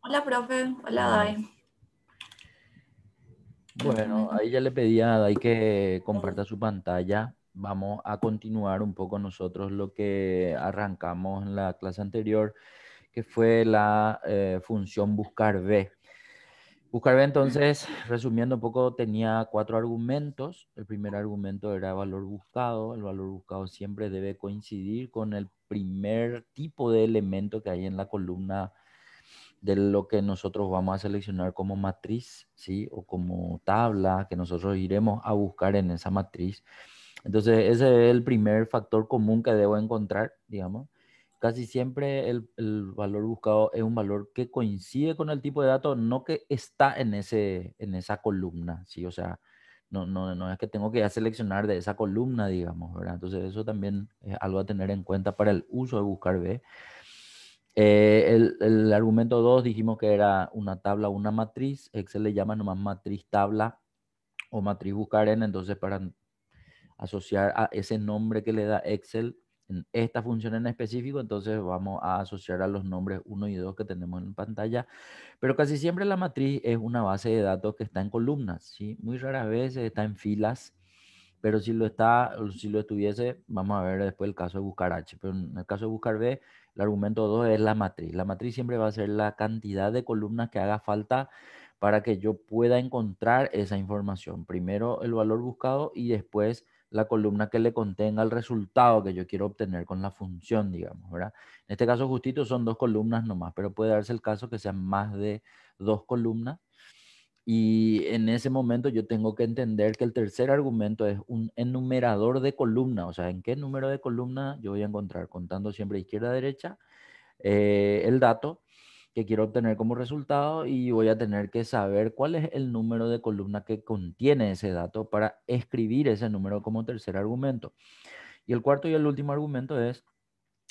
Hola profe, hola ah. Dai. Bueno, ahí ya le pedí a Dai que comparta su pantalla. Vamos a continuar un poco nosotros lo que arrancamos en la clase anterior, que fue la eh, función buscar B. Buscar B entonces, resumiendo un poco, tenía cuatro argumentos. El primer argumento era valor buscado. El valor buscado siempre debe coincidir con el primer tipo de elemento que hay en la columna de lo que nosotros vamos a seleccionar como matriz, ¿sí? O como tabla que nosotros iremos a buscar en esa matriz. Entonces, ese es el primer factor común que debo encontrar, digamos. Casi siempre el, el valor buscado es un valor que coincide con el tipo de dato, no que está en, ese, en esa columna, ¿sí? O sea, no, no, no, es que tengo que ya seleccionar de esa columna, digamos, ¿verdad? Entonces eso también es algo a tener en cuenta para el uso de buscar B. Eh, el, argumento 2 dijimos que era una tabla, una matriz. Excel le llama nomás matriz tabla o matriz buscar en, Entonces, para asociar a ese nombre que le da Excel en esta función en específico, entonces vamos a asociar a los nombres 1 y 2 que tenemos en pantalla. Pero casi siempre la matriz es una base de datos que está en columnas. ¿sí? Muy raras veces está en filas pero si lo está, si lo estuviese, vamos a ver después el caso de buscar H, pero en el caso de buscar B, el argumento 2 es la matriz. La matriz siempre va a ser la cantidad de columnas que haga falta para que yo pueda encontrar esa información. Primero el valor buscado y después la columna que le contenga el resultado que yo quiero obtener con la función, digamos, ¿verdad? En este caso justito son dos columnas nomás, pero puede darse el caso que sean más de dos columnas y en ese momento yo tengo que entender que el tercer argumento es un enumerador de columna, o sea, en qué número de columna yo voy a encontrar, contando siempre izquierda-derecha, eh, el dato que quiero obtener como resultado y voy a tener que saber cuál es el número de columna que contiene ese dato para escribir ese número como tercer argumento. Y el cuarto y el último argumento es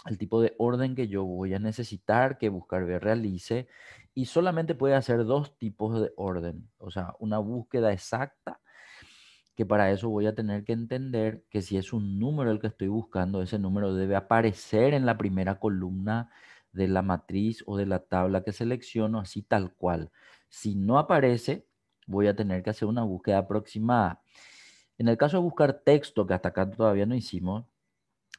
el tipo de orden que yo voy a necesitar, que buscar realice, y solamente puede hacer dos tipos de orden, o sea, una búsqueda exacta, que para eso voy a tener que entender que si es un número el que estoy buscando, ese número debe aparecer en la primera columna de la matriz o de la tabla que selecciono, así tal cual. Si no aparece, voy a tener que hacer una búsqueda aproximada. En el caso de buscar texto, que hasta acá todavía no hicimos,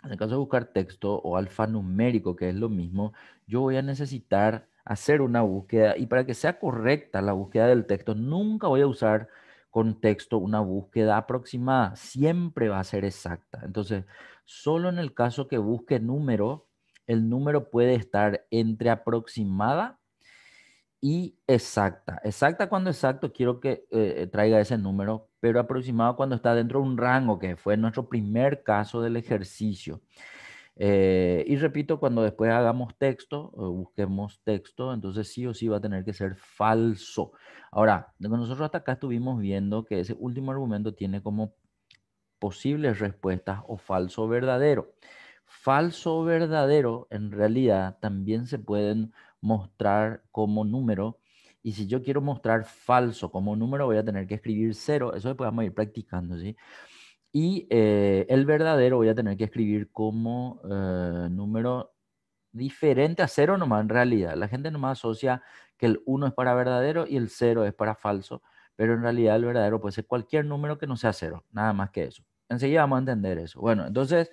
en el caso de buscar texto o alfanumérico, que es lo mismo, yo voy a necesitar hacer una búsqueda y para que sea correcta la búsqueda del texto, nunca voy a usar con texto una búsqueda aproximada, siempre va a ser exacta. Entonces, solo en el caso que busque número, el número puede estar entre aproximada y exacta. Exacta cuando exacto quiero que eh, traiga ese número pero aproximado cuando está dentro de un rango, que fue nuestro primer caso del ejercicio. Eh, y repito, cuando después hagamos texto, o busquemos texto, entonces sí o sí va a tener que ser falso. Ahora, nosotros hasta acá estuvimos viendo que ese último argumento tiene como posibles respuestas o falso verdadero. Falso verdadero en realidad también se pueden mostrar como número y si yo quiero mostrar falso como número, voy a tener que escribir cero. Eso después vamos a ir practicando, ¿sí? Y eh, el verdadero voy a tener que escribir como eh, número diferente a cero nomás en realidad. La gente nomás asocia que el 1 es para verdadero y el 0 es para falso, pero en realidad el verdadero puede ser cualquier número que no sea cero, nada más que eso. Enseguida vamos a entender eso. Bueno, entonces,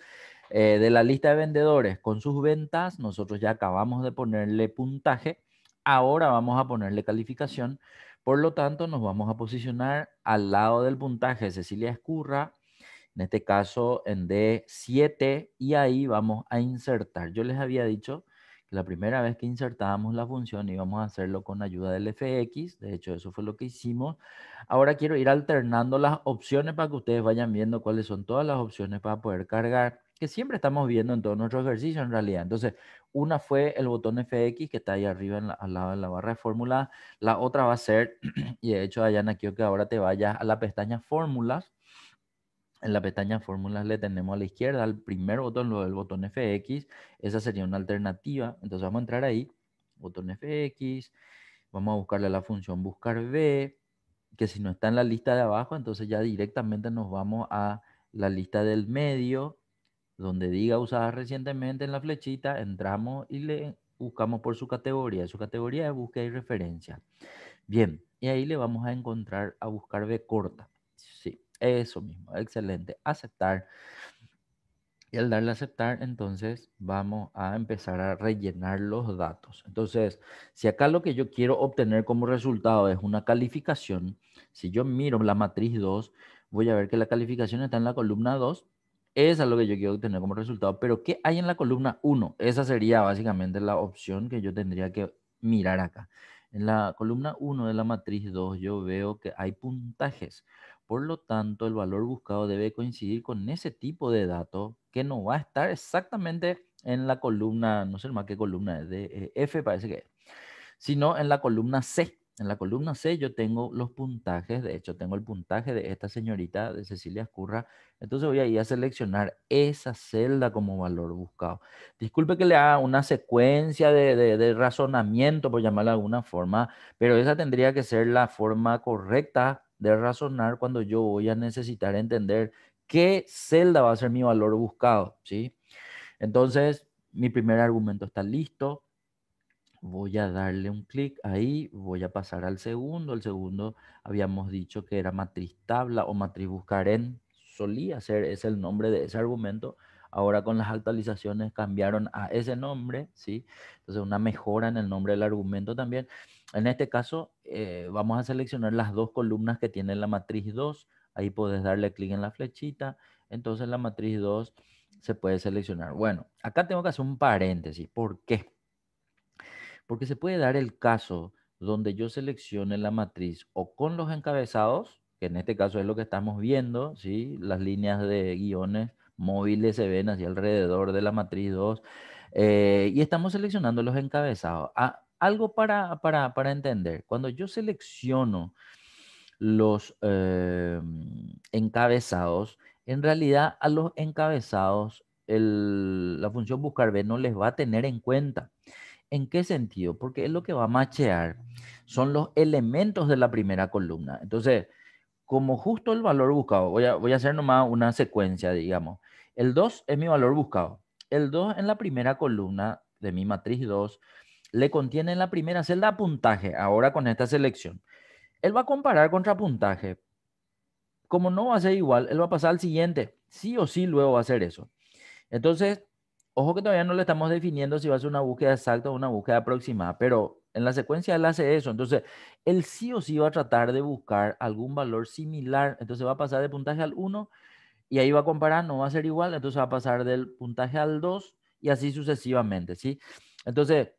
eh, de la lista de vendedores con sus ventas, nosotros ya acabamos de ponerle puntaje Ahora vamos a ponerle calificación. Por lo tanto, nos vamos a posicionar al lado del puntaje de Cecilia Escurra, en este caso en D7, y ahí vamos a insertar. Yo les había dicho que la primera vez que insertábamos la función íbamos a hacerlo con ayuda del fx, de hecho eso fue lo que hicimos. Ahora quiero ir alternando las opciones para que ustedes vayan viendo cuáles son todas las opciones para poder cargar siempre estamos viendo en todos nuestros ejercicios en realidad. Entonces, una fue el botón FX que está ahí arriba en la, al lado de la barra de fórmula. La otra va a ser, y de hecho, Dayana, quiero que ahora te vayas a la pestaña fórmulas. En la pestaña fórmulas le tenemos a la izquierda el primer botón, lo del botón FX. Esa sería una alternativa. Entonces vamos a entrar ahí, botón FX. Vamos a buscarle la función buscar B, que si no está en la lista de abajo, entonces ya directamente nos vamos a la lista del medio donde diga usada recientemente en la flechita, entramos y le buscamos por su categoría. Su categoría de búsqueda y referencia. Bien, y ahí le vamos a encontrar a buscar B corta. Sí, eso mismo, excelente. Aceptar. Y al darle aceptar, entonces vamos a empezar a rellenar los datos. Entonces, si acá lo que yo quiero obtener como resultado es una calificación, si yo miro la matriz 2, voy a ver que la calificación está en la columna 2 es algo que yo quiero obtener como resultado, pero ¿qué hay en la columna 1? Esa sería básicamente la opción que yo tendría que mirar acá. En la columna 1 de la matriz 2 yo veo que hay puntajes. Por lo tanto, el valor buscado debe coincidir con ese tipo de dato que no va a estar exactamente en la columna, no sé más qué columna es, de eh, F parece que es, sino en la columna C en la columna C yo tengo los puntajes, de hecho tengo el puntaje de esta señorita de Cecilia Escurra, entonces voy a ir a seleccionar esa celda como valor buscado. Disculpe que le haga una secuencia de, razonamiento, por llamarla de alguna forma, pero esa tendría que ser la forma correcta de razonar cuando yo voy a necesitar entender qué celda va a ser mi valor buscado, ¿sí? Entonces, mi primer argumento está listo, voy a darle un clic ahí, voy a pasar al segundo. El segundo habíamos dicho que era matriz tabla o matriz buscar en, solía ser, es el nombre de ese argumento. Ahora con las actualizaciones cambiaron a ese nombre, ¿sí? Entonces una mejora en el nombre del argumento también. En este caso eh, vamos a seleccionar las dos columnas que tiene la matriz 2. Ahí puedes darle clic en la flechita. Entonces la matriz 2 se puede seleccionar. Bueno, acá tengo que hacer un paréntesis. ¿Por qué? Porque se puede dar el caso donde yo seleccione la matriz o con los encabezados, que en este caso es lo que estamos viendo, ¿sí? las líneas de guiones móviles se ven hacia alrededor de la matriz 2, eh, y estamos seleccionando los encabezados. Ah, algo para, entender, cuando yo selecciono los eh, encabezados, en realidad a los encabezados la función buscar B no les va a tener en cuenta. ¿En qué sentido? Porque es lo que va a machear son los elementos de la primera columna. Entonces, como justo el valor buscado, voy a, hacer nomás una secuencia, digamos. El 2 es mi valor buscado. El 2 en la primera columna de mi matriz 2 le contiene en la primera celda puntaje, ahora con esta selección. Él va a comparar contra puntaje. Como no va a ser igual, él va a pasar al siguiente. Sí o sí luego va a hacer eso. Entonces, ojo que todavía no le estamos definiendo si va a ser una búsqueda exacta o una búsqueda aproximada, pero en la secuencia él hace eso. Entonces, él sí o sí va a tratar de buscar algún valor similar. Entonces va a pasar de puntaje al 1 y ahí va a comparar, no va a ser igual, entonces va a pasar del puntaje al 2 y así sucesivamente, ¿sí? Entonces,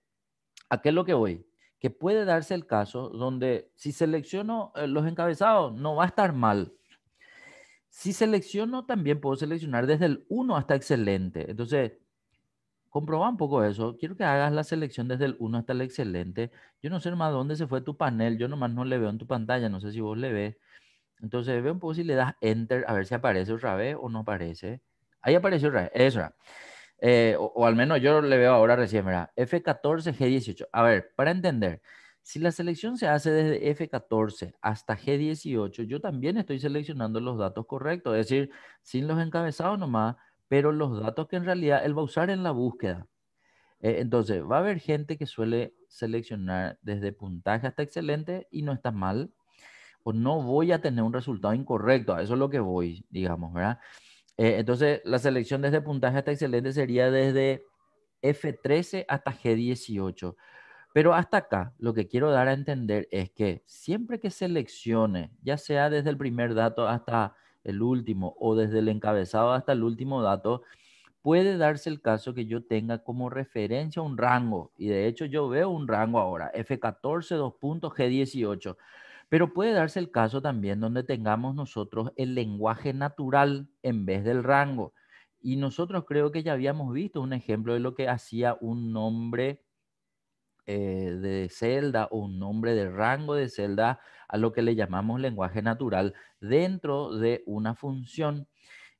¿a qué es lo que voy? Que puede darse el caso donde si selecciono eh, los encabezados, no va a estar mal, si selecciono, también puedo seleccionar desde el 1 hasta excelente. Entonces, Comproba un poco eso. Quiero que hagas la selección desde el 1 hasta el excelente. Yo no sé más dónde se fue tu panel. Yo nomás no le veo en tu pantalla. No sé si vos le ves. Entonces ve un poco si le das enter a ver si aparece otra vez o no aparece. Ahí apareció otra vez. Eso eh, o, al menos yo le veo ahora recién, ¿verdad? F14, G18. A ver, para entender, si la selección se hace desde F14 hasta G18, yo también estoy seleccionando los datos correctos, es decir, sin los encabezados nomás, pero los datos que en realidad él va a usar en la búsqueda. E, entonces, va a haber gente que suele seleccionar desde puntaje hasta excelente y no está mal, o no voy a tener un resultado incorrecto, eso es lo que voy, digamos, ¿verdad? E, entonces, la selección desde puntaje hasta excelente sería desde F13 hasta G18. Pero hasta acá, lo que quiero dar a entender es que siempre que seleccione, ya sea desde el primer dato hasta el último, o desde el encabezado hasta el último dato, puede darse el caso que yo tenga como referencia un rango. Y de hecho yo veo un rango ahora, F14, 2g G18. Pero puede darse el caso también donde tengamos nosotros el lenguaje natural en vez del rango. Y nosotros creo que ya habíamos visto un ejemplo de lo que hacía un nombre eh, de celda o un nombre de rango de celda a lo que le llamamos lenguaje natural dentro de una función.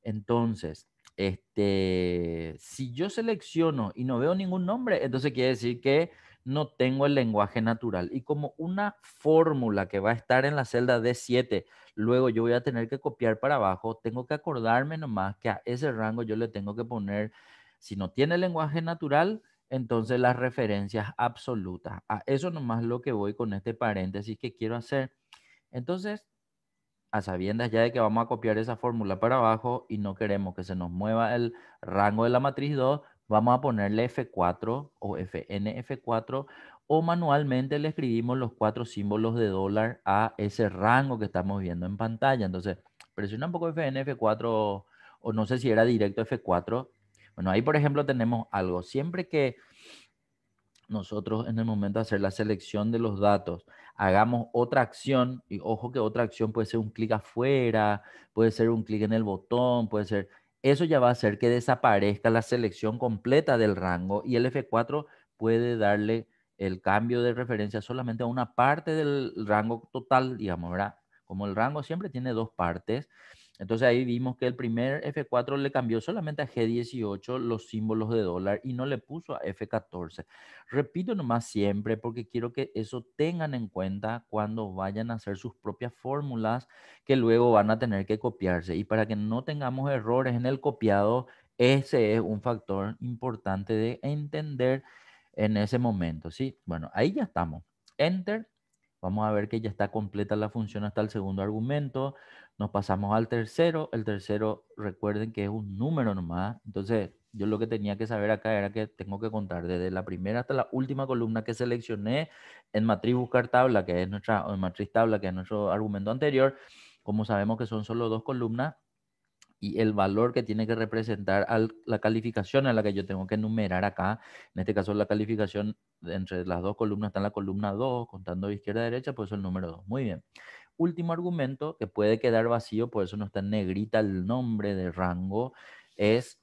Entonces, este, si yo selecciono y no veo ningún nombre, entonces quiere decir que no tengo el lenguaje natural. Y como una fórmula que va a estar en la celda D7, luego yo voy a tener que copiar para abajo, tengo que acordarme nomás que a ese rango yo le tengo que poner, si no tiene lenguaje natural, entonces las referencias absolutas. A eso nomás lo que voy con este paréntesis que quiero hacer. Entonces, a sabiendas ya de que vamos a copiar esa fórmula para abajo y no queremos que se nos mueva el rango de la matriz 2, vamos a ponerle F4 o FNF4 o manualmente le escribimos los cuatro símbolos de dólar a ese rango que estamos viendo en pantalla. Entonces, presiona un poco FNF4 o no sé si era directo F4 bueno, ahí por ejemplo tenemos algo. Siempre que nosotros en el momento de hacer la selección de los datos, hagamos otra acción, y ojo que otra acción puede ser un clic afuera, puede ser un clic en el botón, puede ser, eso ya va a hacer que desaparezca la selección completa del rango y el F4 puede darle el cambio de referencia solamente a una parte del rango total, digamos, ¿verdad? Como el rango siempre tiene dos partes, entonces ahí vimos que el primer F4 le cambió solamente a G18 los símbolos de dólar y no le puso a F14. Repito nomás siempre porque quiero que eso tengan en cuenta cuando vayan a hacer sus propias fórmulas que luego van a tener que copiarse. Y para que no tengamos errores en el copiado, ese es un factor importante de entender en ese momento. ¿sí? Bueno, ahí ya estamos. Enter. Vamos a ver que ya está completa la función hasta el segundo argumento. Nos pasamos al tercero. El tercero, recuerden que es un número nomás. Entonces, yo lo que tenía que saber acá era que tengo que contar desde la primera hasta la última columna que seleccioné en matriz buscar tabla, que es nuestra, o en matriz tabla, que es nuestro argumento anterior. Como sabemos que son solo dos columnas, y el valor que tiene que representar la calificación a la que yo tengo que enumerar acá. En este caso, la calificación entre las dos columnas está en la columna 2, contando de izquierda a derecha, pues es el número 2. Muy bien último argumento que puede quedar vacío, por eso no está en negrita el nombre de rango, es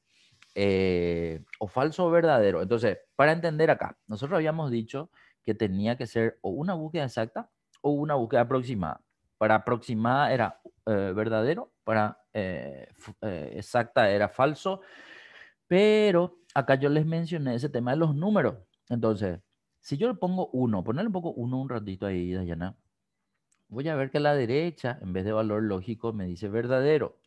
eh, o falso o verdadero. Entonces, para entender acá, nosotros habíamos dicho que tenía que ser o una búsqueda exacta o una búsqueda aproximada. Para aproximada era eh, verdadero, para eh, exacta era falso, pero acá yo les mencioné ese tema de los números. Entonces, si yo le pongo uno, ponerle un poco uno un ratito ahí, Dayana, voy a ver que la derecha, en vez de valor lógico, me dice verdadero.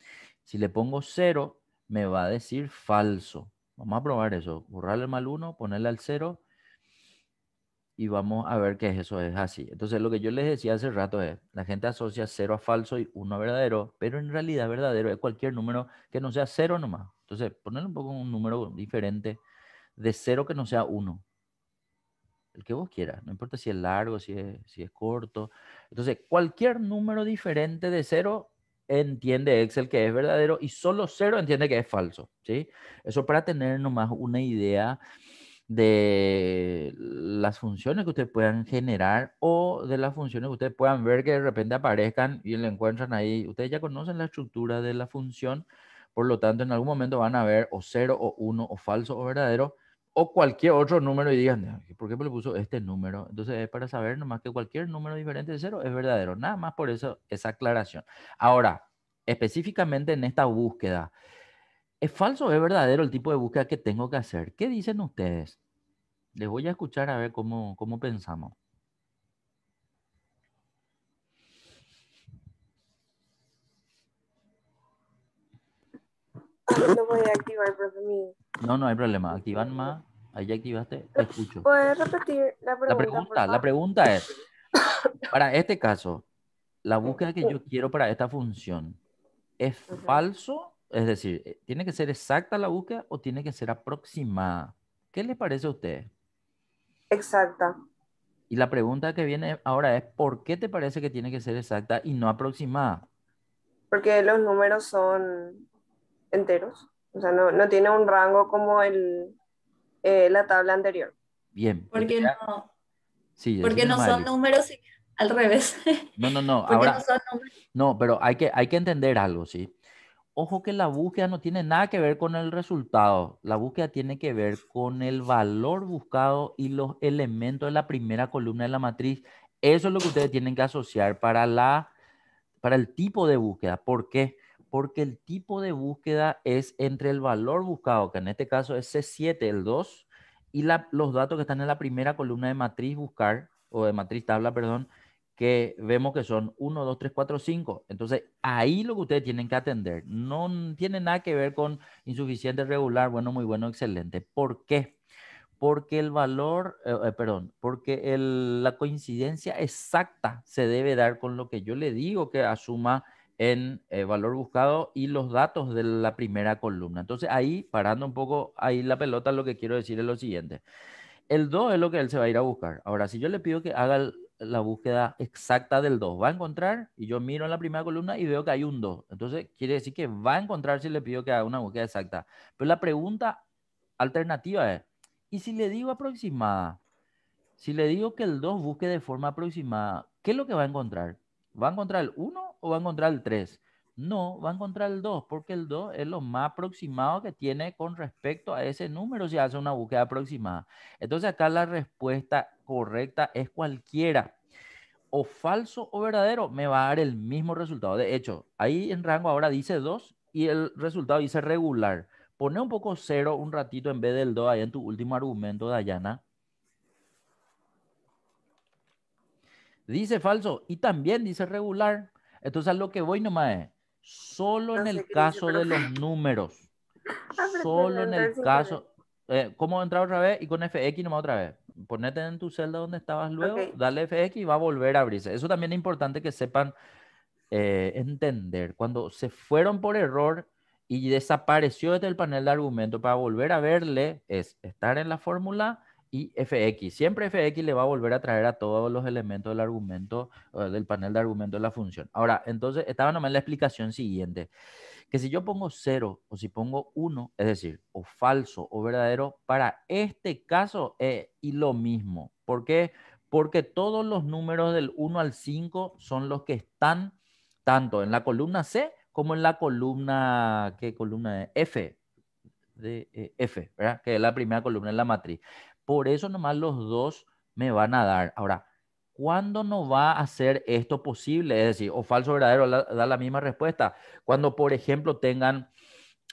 Si le pongo 0, me va a decir falso. Vamos a probar eso. Borrarle mal 1, ponerle al 0 y vamos a ver es eso es así. Entonces, lo que yo les decía hace rato es, la gente asocia 0 a falso y 1 a verdadero, pero en realidad verdadero es cualquier número que no sea 0 nomás. Entonces, ponerle un poco un número diferente de 0 que no sea 1 el que vos quieras, no importa si es largo, si es, si es corto. Entonces, cualquier número diferente de cero entiende Excel que es verdadero y solo cero entiende que es falso, ¿sí? Eso para tener nomás una idea de las funciones que ustedes puedan generar o de las funciones que ustedes puedan ver que de repente aparezcan y le encuentran ahí. Ustedes ya conocen la estructura de la función, por lo tanto en algún momento van a ver o cero o uno o falso o verdadero, o cualquier otro número y digan, ¿por qué me le puso este número? Entonces es para saber nomás que cualquier número diferente de cero es verdadero. Nada más por eso esa aclaración. Ahora, específicamente en esta búsqueda, ¿es falso o es verdadero el tipo de búsqueda que tengo que hacer? ¿Qué dicen ustedes? Les voy a escuchar a ver cómo, pensamos. No voy a activar, no, no hay problema. activan más. Ahí ya activaste. escucho. ¿Puedes repetir la pregunta? La pregunta, es, para este caso, la búsqueda que yo quiero para esta función, ¿es falso? Es decir, eh, ¿tiene que ser exacta la búsqueda o tiene que ser aproximada? ¿Qué le parece a usted? Exacta. Y la pregunta que viene ahora es, ¿por qué te parece que tiene que ser exacta y no aproximada? Porque los números son enteros. O sea, no, tiene un rango como el, eh, la tabla anterior. Bien. Pues porque no, sí, porque no son números al revés. No, no, no. Ahora, no, pero hay que, hay que entender algo, ¿sí? Ojo que la búsqueda no tiene nada que ver con el resultado. La búsqueda tiene que ver con el valor buscado y los elementos de la primera columna de la matriz. Eso es lo que ustedes tienen que asociar para, la, para el tipo de búsqueda. ¿Por qué? porque el tipo de búsqueda es entre el valor buscado, que en este caso es C7, el 2, y los datos que están en la primera columna de matriz buscar, o de matriz tabla, perdón, que vemos que son 1, 2, 3, 4, 5. Entonces, ahí lo que ustedes tienen que atender. No tiene nada que ver con insuficiente, regular, bueno, muy bueno, excelente. ¿Por qué? Porque el valor, eh, eh, perdón, porque la coincidencia exacta se debe dar con lo que yo le digo que asuma en eh, valor buscado y los datos de la primera columna. Entonces ahí, parando un poco ahí la pelota, lo que quiero decir es lo siguiente. El 2 es lo que él se va a ir a buscar. Ahora, si yo le pido que haga la búsqueda exacta del 2, va a encontrar, y yo miro en la primera columna y veo que hay un 2. Entonces quiere decir que va a encontrar si le pido que haga una búsqueda exacta. Pero la pregunta alternativa es, ¿y si le digo aproximada? Si le digo que el 2 busque de forma aproximada, ¿qué es lo que va a encontrar? ¿Va a encontrar el 1 o va a encontrar el 3? No, va a encontrar el 2, porque el 2 es lo más aproximado que tiene con respecto a ese número si hace una búsqueda aproximada. Entonces acá la respuesta correcta es cualquiera. O falso o verdadero me va a dar el mismo resultado. De hecho, ahí en rango ahora dice 2 y el resultado dice regular. Pone un poco cero un ratito en vez del 2 ahí en tu último argumento, Dayana. Dice falso y también dice regular. Entonces, lo que voy nomás es, solo en el caso de los números, solo en el caso, eh, ¿cómo entrar otra vez? Y con FX nomás otra vez. Ponete en tu celda donde estabas luego, dale FX y va a volver a abrirse. Eso también es importante que sepan eh, entender. Cuando se fueron por error y desapareció desde el panel de argumento para volver a verle, es estar en la fórmula y fx. Siempre fx le va a volver a traer a todos los elementos del argumento, eh, del panel de argumento de la función. Ahora, entonces, estaba nomás la explicación siguiente, que si yo pongo 0 o si pongo 1, es decir, o falso o verdadero, para este caso es y lo mismo. ¿Por qué? Porque todos los números del 1 al 5 son los que están tanto en la columna C como en la columna, ¿qué columna F, de eh, F, ¿verdad? que es la primera columna en la matriz. Por eso nomás los dos me van a dar. Ahora, ¿cuándo no va a ser esto posible? Es decir, o falso o verdadero da la misma respuesta. Cuando, por ejemplo, tengan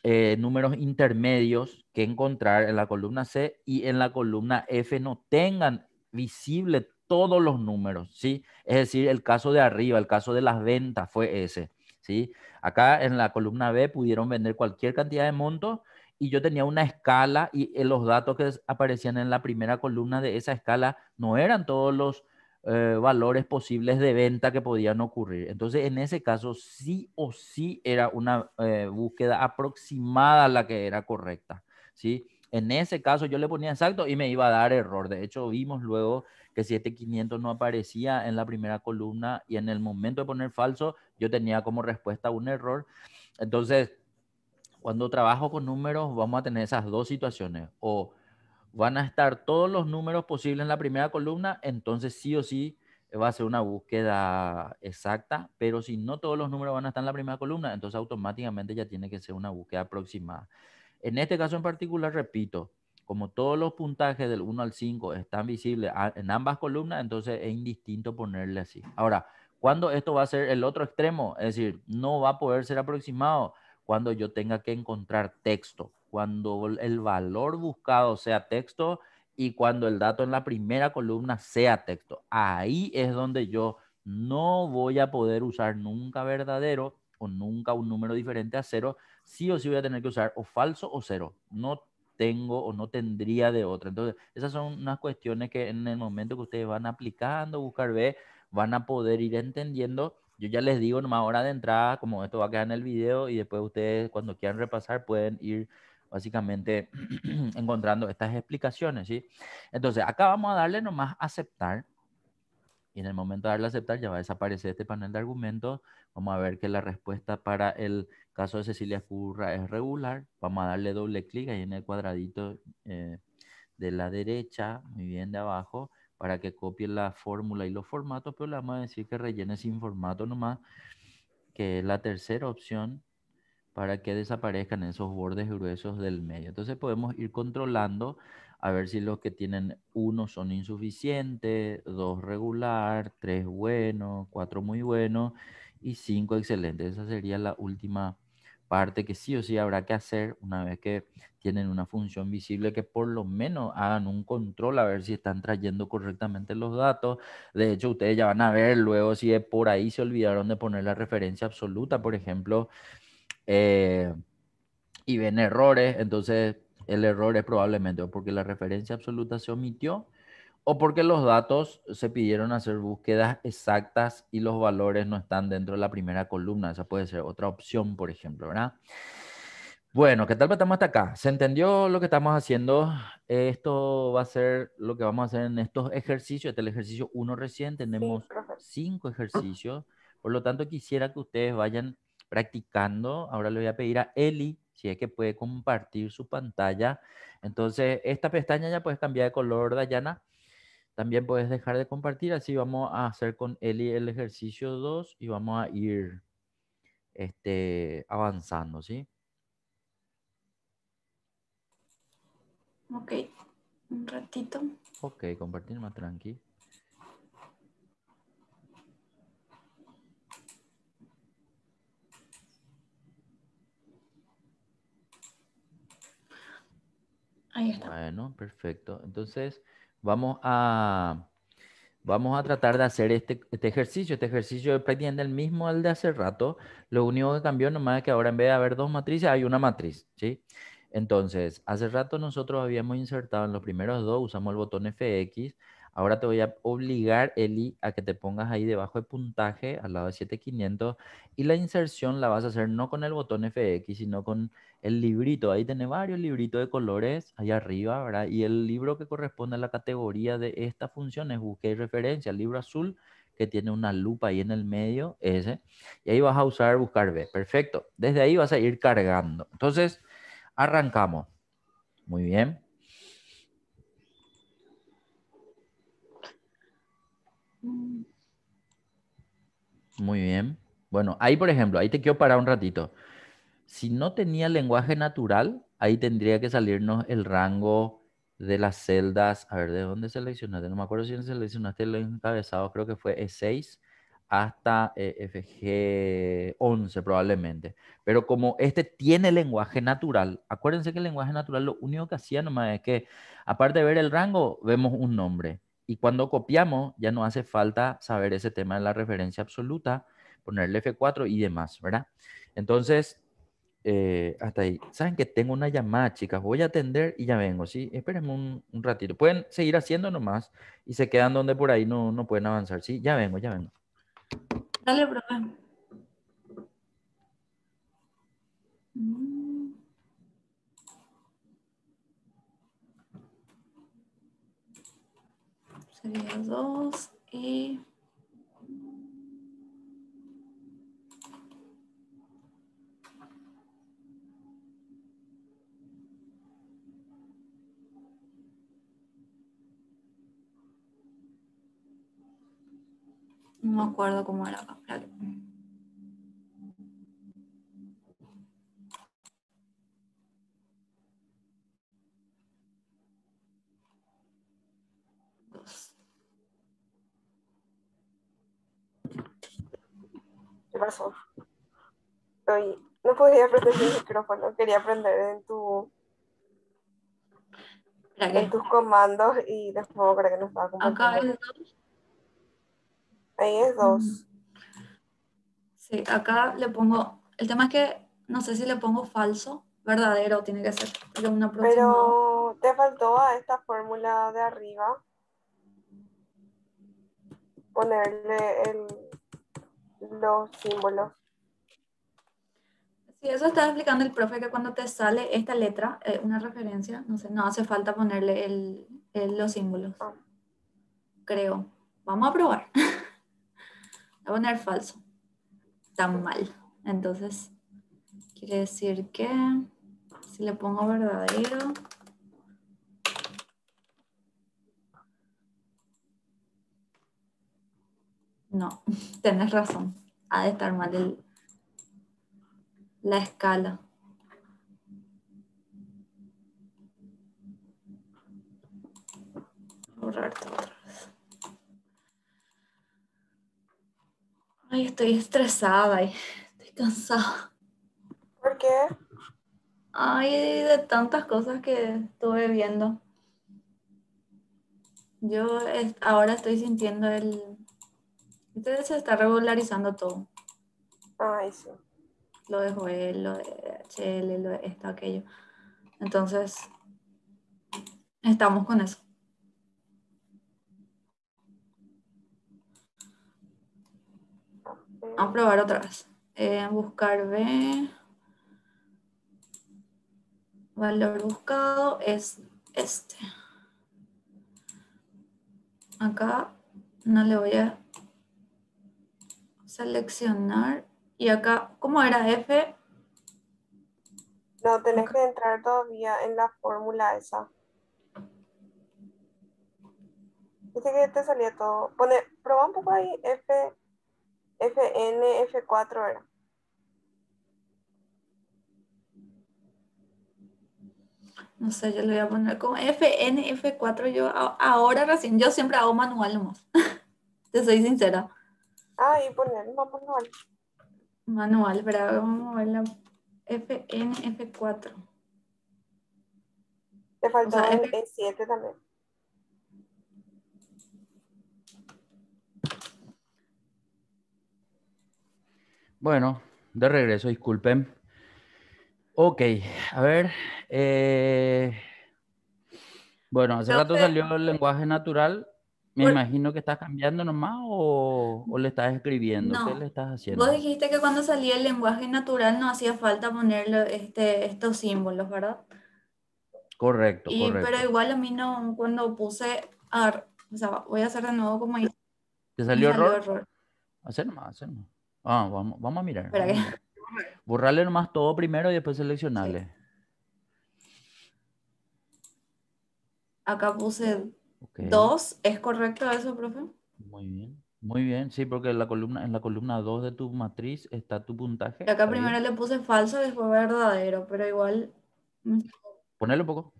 eh, números intermedios que encontrar en la columna C y en la columna F no tengan visible todos los números, ¿sí? Es decir, el caso de arriba, el caso de las ventas fue ese, ¿sí? Acá en la columna B pudieron vender cualquier cantidad de montos, y yo tenía una escala y eh, los datos que aparecían en la primera columna de esa escala no eran todos los eh, valores posibles de venta que podían ocurrir. Entonces, en ese caso, sí o sí era una eh, búsqueda aproximada a la que era correcta, ¿sí? En ese caso yo le ponía exacto y me iba a dar error. De hecho, vimos luego que 7500 este no aparecía en la primera columna y en el momento de poner falso, yo tenía como respuesta un error. Entonces, cuando trabajo con números, vamos a tener esas dos situaciones. O van a estar todos los números posibles en la primera columna, entonces sí o sí va a ser una búsqueda exacta, pero si no todos los números van a estar en la primera columna, entonces automáticamente ya tiene que ser una búsqueda aproximada. En este caso en particular, repito, como todos los puntajes del 1 al 5 están visibles en ambas columnas, entonces es indistinto ponerle así. Ahora, ¿cuándo esto va a ser el otro extremo? Es decir, no va a poder ser aproximado cuando yo tenga que encontrar texto, cuando el valor buscado sea texto y cuando el dato en la primera columna sea texto. Ahí es donde yo no voy a poder usar nunca verdadero o nunca un número diferente a cero. Sí o sí voy a tener que usar o falso o cero. No tengo o no tendría de otra. Entonces, esas son unas cuestiones que en el momento que ustedes van aplicando, buscar B, van a poder ir entendiendo yo ya les digo nomás ahora de entrada, como esto va a quedar en el video y después ustedes cuando quieran repasar pueden ir básicamente encontrando estas explicaciones, ¿sí? Entonces, acá vamos a darle nomás aceptar. Y en el momento de darle aceptar ya va a desaparecer este panel de argumentos. Vamos a ver que la respuesta para el caso de Cecilia Escurra es regular. Vamos a darle doble clic ahí en el cuadradito eh, de la derecha, muy bien de abajo para que copie la fórmula y los formatos, pero le vamos a decir que rellene sin formato nomás, que es la tercera opción para que desaparezcan esos bordes gruesos del medio. Entonces podemos ir controlando a ver si los que tienen uno son insuficientes, dos regular, tres bueno, cuatro muy bueno y cinco excelente. Esa sería la última parte que sí o sí habrá que hacer una vez que tienen una función visible, que por lo menos hagan un control a ver si están trayendo correctamente los datos. De hecho, ustedes ya van a ver luego si por ahí se olvidaron de poner la referencia absoluta, por ejemplo, eh, y ven errores, entonces el error es probablemente porque la referencia absoluta se omitió o porque los datos se pidieron hacer búsquedas exactas y los valores no están dentro de la primera columna. Esa puede ser otra opción, por ejemplo, ¿verdad? Bueno, ¿qué tal pues estamos hasta acá? ¿Se entendió lo que estamos haciendo? Esto va a ser lo que vamos a hacer en estos ejercicios. Este es el ejercicio 1 recién. Tenemos 5 ejercicios. Por lo tanto, quisiera que ustedes vayan practicando. Ahora le voy a pedir a Eli si es que puede compartir su pantalla. Entonces, esta pestaña ya puedes cambiar de color, Dayana. También puedes dejar de compartir, así vamos a hacer con Eli el ejercicio 2 y vamos a ir este, avanzando, ¿sí? Ok, un ratito. Ok, compartir más tranqui. Ahí está. Bueno, perfecto. Entonces, Vamos a, tratar de hacer este, este ejercicio. Este ejercicio es prácticamente el mismo al de hace rato. Lo único que cambió nomás es que ahora en vez de haber dos matrices, hay una matriz, ¿sí? Entonces, hace rato nosotros habíamos insertado en los primeros dos, usamos el botón FX, Ahora te voy a obligar, Eli, a que te pongas ahí debajo de puntaje, al lado de 7500, y la inserción la vas a hacer no con el botón FX, sino con el librito. Ahí tiene varios libritos de colores, ahí arriba, ¿verdad? Y el libro que corresponde a la categoría de estas funciones, es referencia, el libro azul, que tiene una lupa ahí en el medio, ese. Y ahí vas a usar buscar B. Perfecto. Desde ahí vas a ir cargando. Entonces, arrancamos. Muy bien. Muy bien. Bueno, ahí por ejemplo, ahí te quiero parar un ratito. Si no tenía lenguaje natural, ahí tendría que salirnos el rango de las celdas. A ver, ¿de dónde seleccionaste? No me acuerdo si seleccionaste el encabezado, creo que fue E6 hasta e FG11 probablemente. Pero como este tiene lenguaje natural, acuérdense que el lenguaje natural lo único que hacía nomás es que, aparte de ver el rango, vemos un nombre. Y cuando copiamos, ya no hace falta saber ese tema de la referencia absoluta, ponerle F4 y demás, ¿verdad? Entonces, eh, hasta ahí. Saben que tengo una llamada, chicas. Voy a atender y ya vengo, ¿sí? Espérenme un, ratito. Pueden seguir haciendo nomás y se quedan donde por ahí no, no pueden avanzar, ¿sí? Ya vengo, ya vengo. Dale, bro. Sería y... No me acuerdo cómo era no podía aprender el micrófono, quería aprender en tu en tus comandos y después creo que no estaba Acá es dos. Ahí es dos. Sí, acá le pongo. El tema es que no sé si le pongo falso, verdadero, tiene que ser Pero te faltó a esta fórmula de arriba ponerle el los símbolos. Sí, eso está explicando el profe, que cuando te sale esta letra, eh, una referencia, no sé, no hace falta ponerle los símbolos. Ah. Creo. Vamos a probar. Voy a poner falso. Tan mal. Entonces, quiere decir que si le pongo verdadero, No, tenés razón. Ha de estar mal el, la escala. Borrar todo. Ay, estoy estresada y estoy cansada. ¿Por qué? Ay, de tantas cosas que estuve viendo. Yo ahora estoy sintiendo el entonces se está regularizando todo. Ah, eso Lo de Joel, lo de HL, lo de esto, aquello. Entonces, estamos con eso. Vamos a probar otra vez. Eh, buscar B. Valor buscado es este. Acá no le voy a Seleccionar. Y acá, ¿cómo era F? No, tenés que entrar todavía en la fórmula esa. Dice que te salía todo. Pone, probá un poco ahí, F, FN, 4 era. No sé, yo le voy a poner como fnf 4 Yo ahora recién, yo siempre hago manual te soy sincera. Ah, y poner manual. Manual, ¿verdad? Vamos a ver la fnf 4 Te faltó el E7 también. Bueno, de regreso, disculpen. Ok, a ver. Eh, bueno, hace rato salió el lenguaje natural. Me imagino que estás cambiando nomás o, le estás escribiendo. ¿Qué le estás haciendo? Vos dijiste que cuando salía el lenguaje natural no hacía falta ponerle este, estos símbolos, ¿verdad? Correcto, Pero igual a mí no, cuando puse, o sea, voy a hacer de nuevo como... ¿Te salió, error? Hacer nomás, hacer nomás. Ah, vamos, a mirar. Espera qué? Borrarle nomás todo primero y después seleccionarle. Acá puse 2, ¿es correcto eso, profe? Muy bien. Muy bien, sí, porque en la columna, en la columna 2 de tu matriz está tu puntaje. acá primero le puse falso, después verdadero, pero igual. Mm. Ponelo un poco.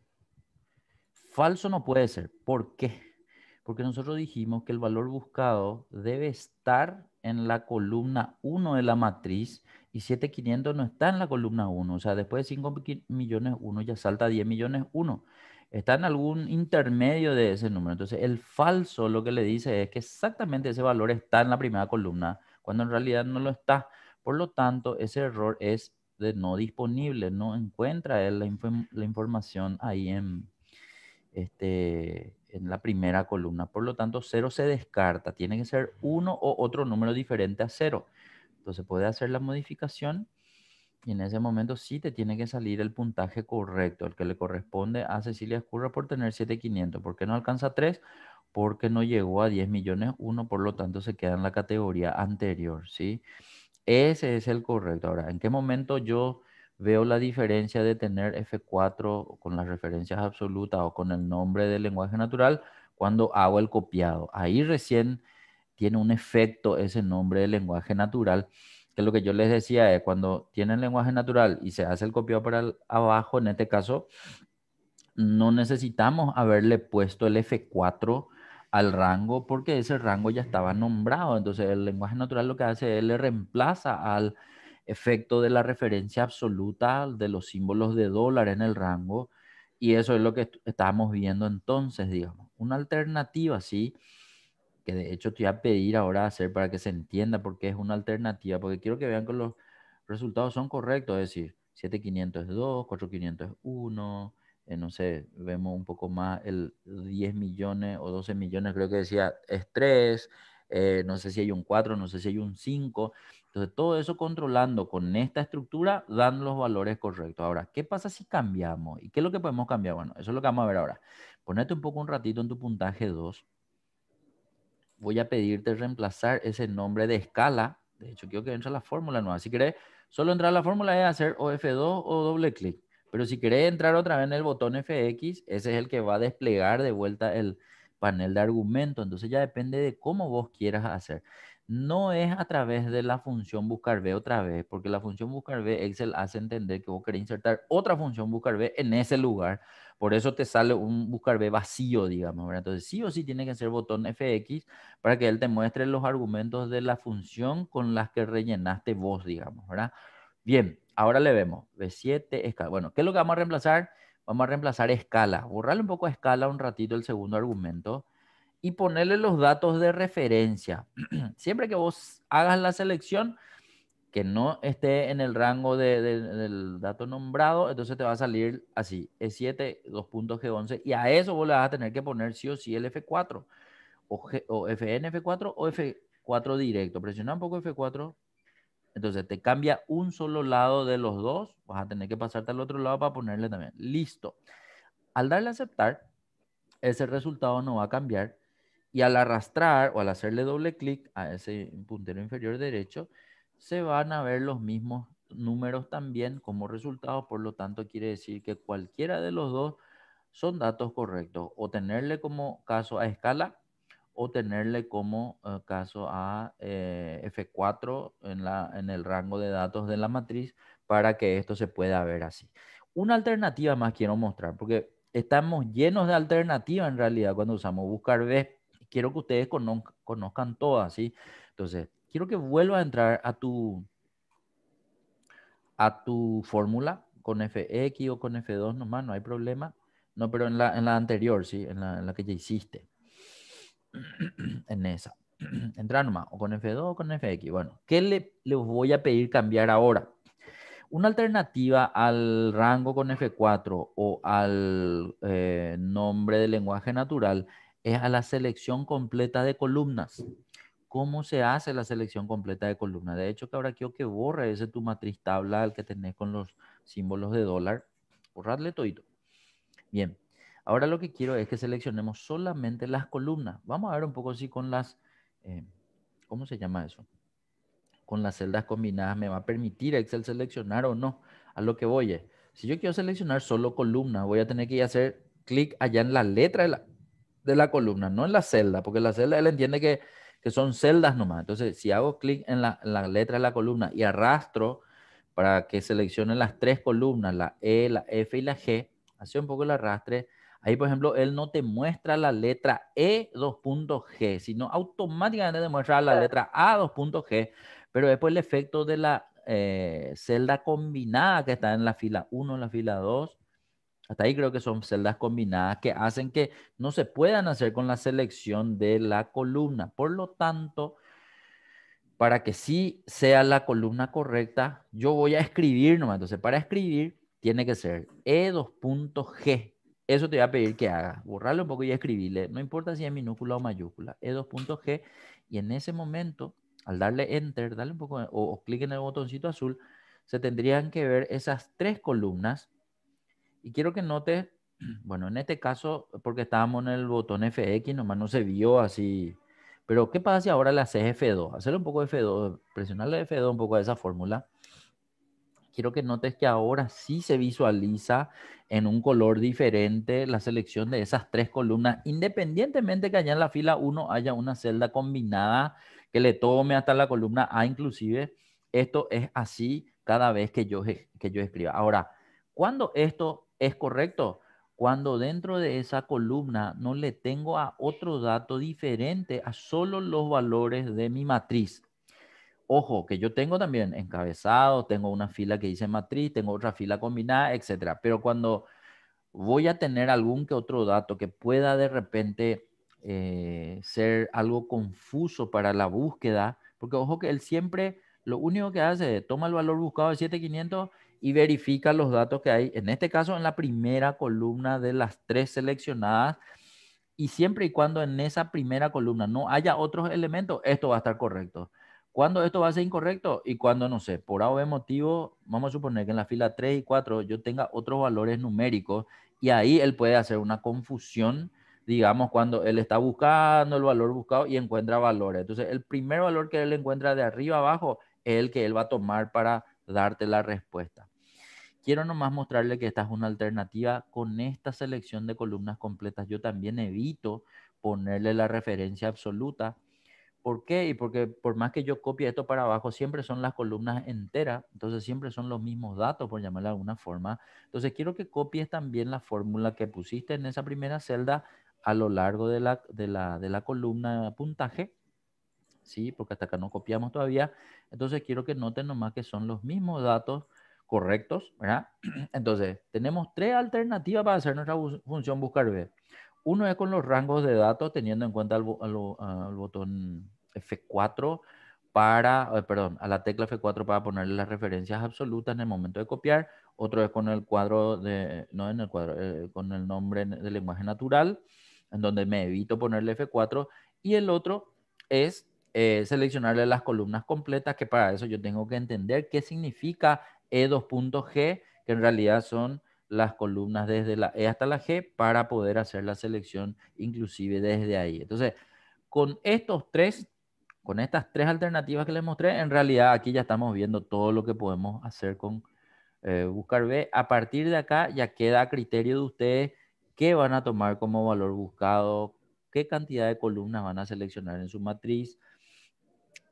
Falso no puede ser. ¿Por qué? Porque nosotros dijimos que el valor buscado debe estar en la columna 1 de la matriz y 7500 no está en la columna 1. O sea, después de 5 millones 1 ya salta 10 millones 1 está en algún intermedio de ese número. Entonces, el falso lo que le dice es que exactamente ese valor está en la primera columna, cuando en realidad no lo está. Por lo tanto, ese error es de no disponible, no encuentra la, información ahí este, en, la primera columna. Por lo tanto, cero se descarta, tiene que ser uno o otro número diferente a cero. Entonces, puede hacer la modificación y en ese momento sí te tiene que salir el puntaje correcto, el que le corresponde a Cecilia Escurra por tener 7.500. ¿Por qué no alcanza 3? Porque no llegó a 10 millones 1, por lo tanto se queda en la categoría anterior, ¿sí? Ese es el correcto. Ahora, ¿en qué momento yo veo la diferencia de tener F4 con las referencias absolutas o con el nombre del lenguaje natural cuando hago el copiado? Ahí recién tiene un efecto ese nombre del lenguaje natural que lo que yo les decía, es cuando tienen lenguaje natural y se hace el copiado para abajo, en este caso, no necesitamos haberle puesto el F4 al rango porque ese rango ya estaba nombrado. Entonces el lenguaje natural lo que hace es le reemplaza al efecto de la referencia absoluta de los símbolos de dólar en el rango. Y eso es lo que estábamos viendo entonces, digamos. Una alternativa, sí, que de hecho te voy a pedir ahora hacer para que se entienda porque es una alternativa, porque quiero que vean que los resultados son correctos, es decir, 7500 es 2, 4500 es 1, eh, no sé, vemos un poco más el 10 millones o 12 millones, creo que decía, es 3, eh, no sé si hay un 4, no sé si hay un 5. Entonces, todo eso controlando con esta estructura, dan los valores correctos. Ahora, ¿qué pasa si cambiamos? ¿Y qué es lo que podemos cambiar? Bueno, eso es lo que vamos a ver ahora. Ponete un poco un ratito en tu puntaje 2 voy a pedirte reemplazar ese nombre de escala. De hecho, quiero que entre la fórmula nueva. Si querés, solo entrar a la fórmula es hacer o F2 o doble clic. Pero si querés entrar otra vez en el botón FX, ese es el que va a desplegar de vuelta el panel de argumento. Entonces ya depende de cómo vos quieras hacer no es a través de la función buscar B otra vez, porque la función buscar B, Excel hace entender que vos querés insertar otra función buscar B en ese lugar. Por eso te sale un buscar B vacío, digamos. ¿verdad? Entonces, sí o sí tiene que ser botón FX para que él te muestre los argumentos de la función con las que rellenaste vos, digamos. ¿verdad? Bien, ahora le vemos. B7, escala. Bueno, ¿qué es lo que vamos a reemplazar? Vamos a reemplazar escala. Borrarle un poco a escala un ratito el segundo argumento y ponerle los datos de referencia. Siempre que vos hagas la selección que no esté en el rango del dato nombrado, entonces te va a salir así, E7, 2.G11, y a eso vos le vas a tener que poner sí o sí el F4, o, o FNF4 o F4 directo. Presiona un poco F4, entonces te cambia un solo lado de los dos, vas a tener que pasarte al otro lado para ponerle también. Listo. Al darle a aceptar, ese resultado no va a cambiar y al arrastrar o al hacerle doble clic a ese puntero inferior derecho, se van a ver los mismos números también como resultado. Por lo tanto, quiere decir que cualquiera de los dos son datos correctos. O tenerle como caso a escala o tenerle como eh, caso a eh, F4 en, la, en el rango de datos de la matriz para que esto se pueda ver así. Una alternativa más quiero mostrar, porque estamos llenos de alternativas en realidad cuando usamos buscar VESP quiero que ustedes conozcan, todas, ¿sí? Entonces, quiero que vuelva a entrar a tu, a tu fórmula con FX o con F2 nomás, no hay problema. No, pero en la, anterior, ¿sí? En la, que ya hiciste. en esa. Entrar nomás, o con F2 o con FX. Bueno, ¿qué les voy a pedir cambiar ahora? Una alternativa al rango con F4 o al eh, nombre de lenguaje natural es a la selección completa de columnas. ¿Cómo se hace la selección completa de columnas? De hecho, que ahora quiero que borre ese tu matriz tabla al que tenés con los símbolos de dólar. Borradle todo Bien. Ahora lo que quiero es que seleccionemos solamente las columnas. Vamos a ver un poco si con las, eh, ¿cómo se llama eso? Con las celdas combinadas me va a permitir Excel seleccionar o no. A lo que voy si yo quiero seleccionar solo columnas, voy a tener que hacer clic allá en la letra de la, de la columna, no en la celda, porque la celda él entiende que, son celdas nomás. Entonces, si hago clic en la, letra de la columna y arrastro para que seleccione las tres columnas, la E, la F y la G, hace un poco el arrastre. Ahí, por ejemplo, él no te muestra la letra E 2.G, sino automáticamente te muestra la letra A 2.G, pero después el efecto de la eh, celda combinada que está en la fila 1, en la fila 2, hasta ahí creo que son celdas combinadas que hacen que no se puedan hacer con la selección de la columna. Por lo tanto, para que sí sea la columna correcta, yo voy a escribir nomás. Entonces, para escribir, tiene que ser E2.G. Eso te voy a pedir que hagas. Borrarlo un poco y escribirle. No importa si es minúscula o mayúscula. E2.G. Y en ese momento, al darle Enter, darle un poco o, o clic en el botoncito azul, se tendrían que ver esas tres columnas y quiero que notes, bueno, en este caso, porque estábamos en el botón FX, nomás no se vio así. Pero, ¿qué pasa si ahora le haces F2? Hacerle un poco de F2, presionarle F2 un poco a esa fórmula. Quiero que notes que ahora sí se visualiza en un color diferente la selección de esas tres columnas, independientemente que allá en la fila 1 haya una celda combinada que le tome hasta la columna A inclusive. Esto es así cada vez que yo, que yo escriba. Ahora, cuando esto es correcto. Cuando dentro de esa columna no le tengo a otro dato diferente a solo los valores de mi matriz. Ojo, que yo tengo también encabezado, tengo una fila que dice matriz, tengo otra fila combinada, etcétera. Pero cuando voy a tener algún que otro dato que pueda de repente eh, ser algo confuso para la búsqueda, porque ojo que él siempre lo único que hace es toma el valor buscado de 7500 y verifica los datos que hay, en este caso en la primera columna de las tres seleccionadas, y siempre y cuando en esa primera columna no haya otros elementos, esto va a estar correcto. ¿Cuándo esto va a ser incorrecto? Y cuando, no sé, por algún motivo, vamos a suponer que en la fila 3 y 4 yo tenga otros valores numéricos y ahí él puede hacer una confusión, digamos, cuando él está buscando el valor buscado y encuentra valores. Entonces, el primer valor que él encuentra de arriba abajo es el que él va a tomar para darte la respuesta. Quiero nomás mostrarle que esta es una alternativa con esta selección de columnas completas. Yo también evito ponerle la referencia absoluta. ¿Por qué? Y porque por más que yo copie esto para abajo, siempre son las columnas enteras, entonces siempre son los mismos datos, por llamarla de alguna forma. Entonces quiero que copies también la fórmula que pusiste en esa primera celda a lo largo de la, de la, de la columna puntaje, ¿sí? Porque hasta acá no copiamos todavía. Entonces quiero que noten nomás que son los mismos datos, correctos, ¿verdad? Entonces, tenemos tres alternativas para hacer nuestra función buscar B. Uno es con los rangos de datos, teniendo en cuenta el, botón F4 para, eh, perdón, a la tecla F4 para ponerle las referencias absolutas en el momento de copiar. Otro es con el cuadro de, no en el cuadro, eh, con el nombre del lenguaje natural, en donde me evito ponerle F4. Y el otro es eh, seleccionarle las columnas completas, que para eso yo tengo que entender qué significa e2.G, que en realidad son las columnas desde la E hasta la G para poder hacer la selección inclusive desde ahí. Entonces, con estos tres, con estas tres alternativas que les mostré, en realidad aquí ya estamos viendo todo lo que podemos hacer con eh, buscar B. A partir de acá ya queda a criterio de ustedes qué van a tomar como valor buscado, qué cantidad de columnas van a seleccionar en su matriz,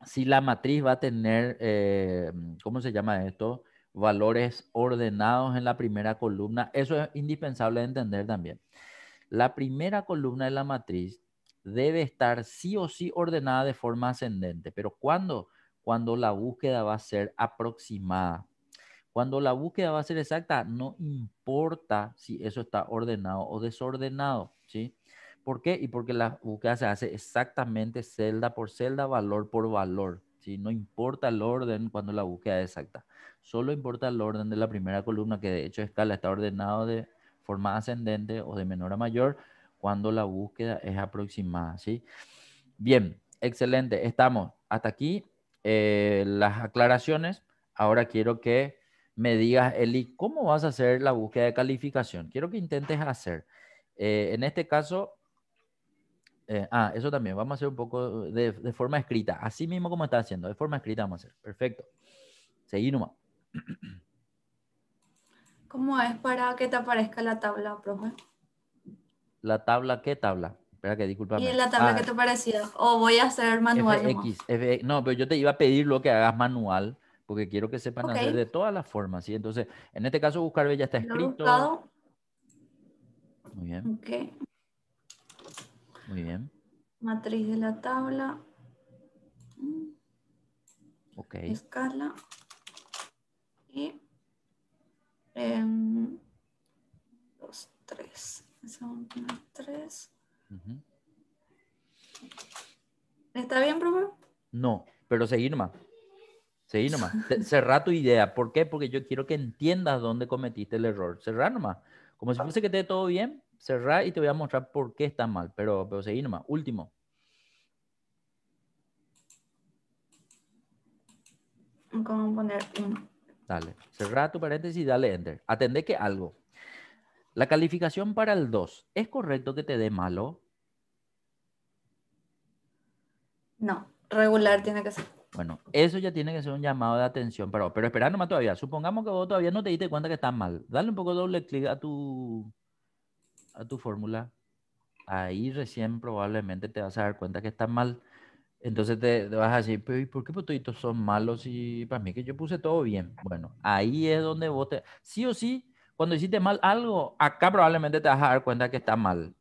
si la matriz va a tener, eh, ¿cómo se llama esto? valores ordenados en la primera columna. Eso es indispensable de entender también. La primera columna de la matriz debe estar sí o sí ordenada de forma ascendente, pero ¿cuándo? Cuando la búsqueda va a ser aproximada. Cuando la búsqueda va a ser exacta, no importa si eso está ordenado o desordenado, ¿sí? ¿Por qué? Y porque la búsqueda se hace exactamente celda por celda, valor por valor, ¿sí? No importa el orden cuando la búsqueda es exacta. Solo importa el orden de la primera columna, que de hecho escala está ordenado de forma ascendente o de menor a mayor cuando la búsqueda es aproximada, ¿sí? Bien, excelente. Estamos hasta aquí eh, las aclaraciones. Ahora quiero que me digas, Eli, ¿cómo vas a hacer la búsqueda de calificación? Quiero que intentes hacer. Eh, en este caso, eh, ah, eso también, vamos a hacer un poco de, de, forma escrita, así mismo como está haciendo, de forma escrita vamos a hacer. Perfecto. Seguimos. ¿Cómo es para que te aparezca la tabla, profe? ¿La tabla qué tabla? Espera que discúlpame. ¿Y la tabla ah. que te parecía? ¿O voy a hacer manual? no, pero yo te iba a pedir lo que hagas manual, porque quiero que sepan hacer de todas las formas, ¿sí? Entonces, en este caso, buscar ya está escrito. Muy bien. Muy bien. Matriz de la tabla. Ok. Escala. Y em, dos, tres. ¿Está bien, profe? No, pero seguir nomás. Seguí nomás. cerrar tu idea. ¿Por qué? Porque yo quiero que entiendas dónde cometiste el error. cerrar nomás. Como si fuese que esté todo bien, cerrar y te voy a mostrar por qué está mal. Pero, pero seguí nomás. Último. ¿Cómo poner Dale. Cerra tu paréntesis y dale enter. Atendé que algo. La calificación para el 2, ¿es correcto que te dé malo? No, regular tiene que ser. Bueno, eso ya tiene que ser un llamado de atención Pero espera nomás todavía. Supongamos que vos todavía no te diste cuenta que estás mal. Dale un poco doble clic a tu, a tu fórmula. Ahí recién probablemente te vas a dar cuenta que estás mal. Entonces te, vas a decir, pero por qué toditos son malos? Y para mí que yo puse todo bien. Bueno, ahí es donde vos te... Sí o sí, cuando hiciste mal algo, acá probablemente te vas a dar cuenta que está mal.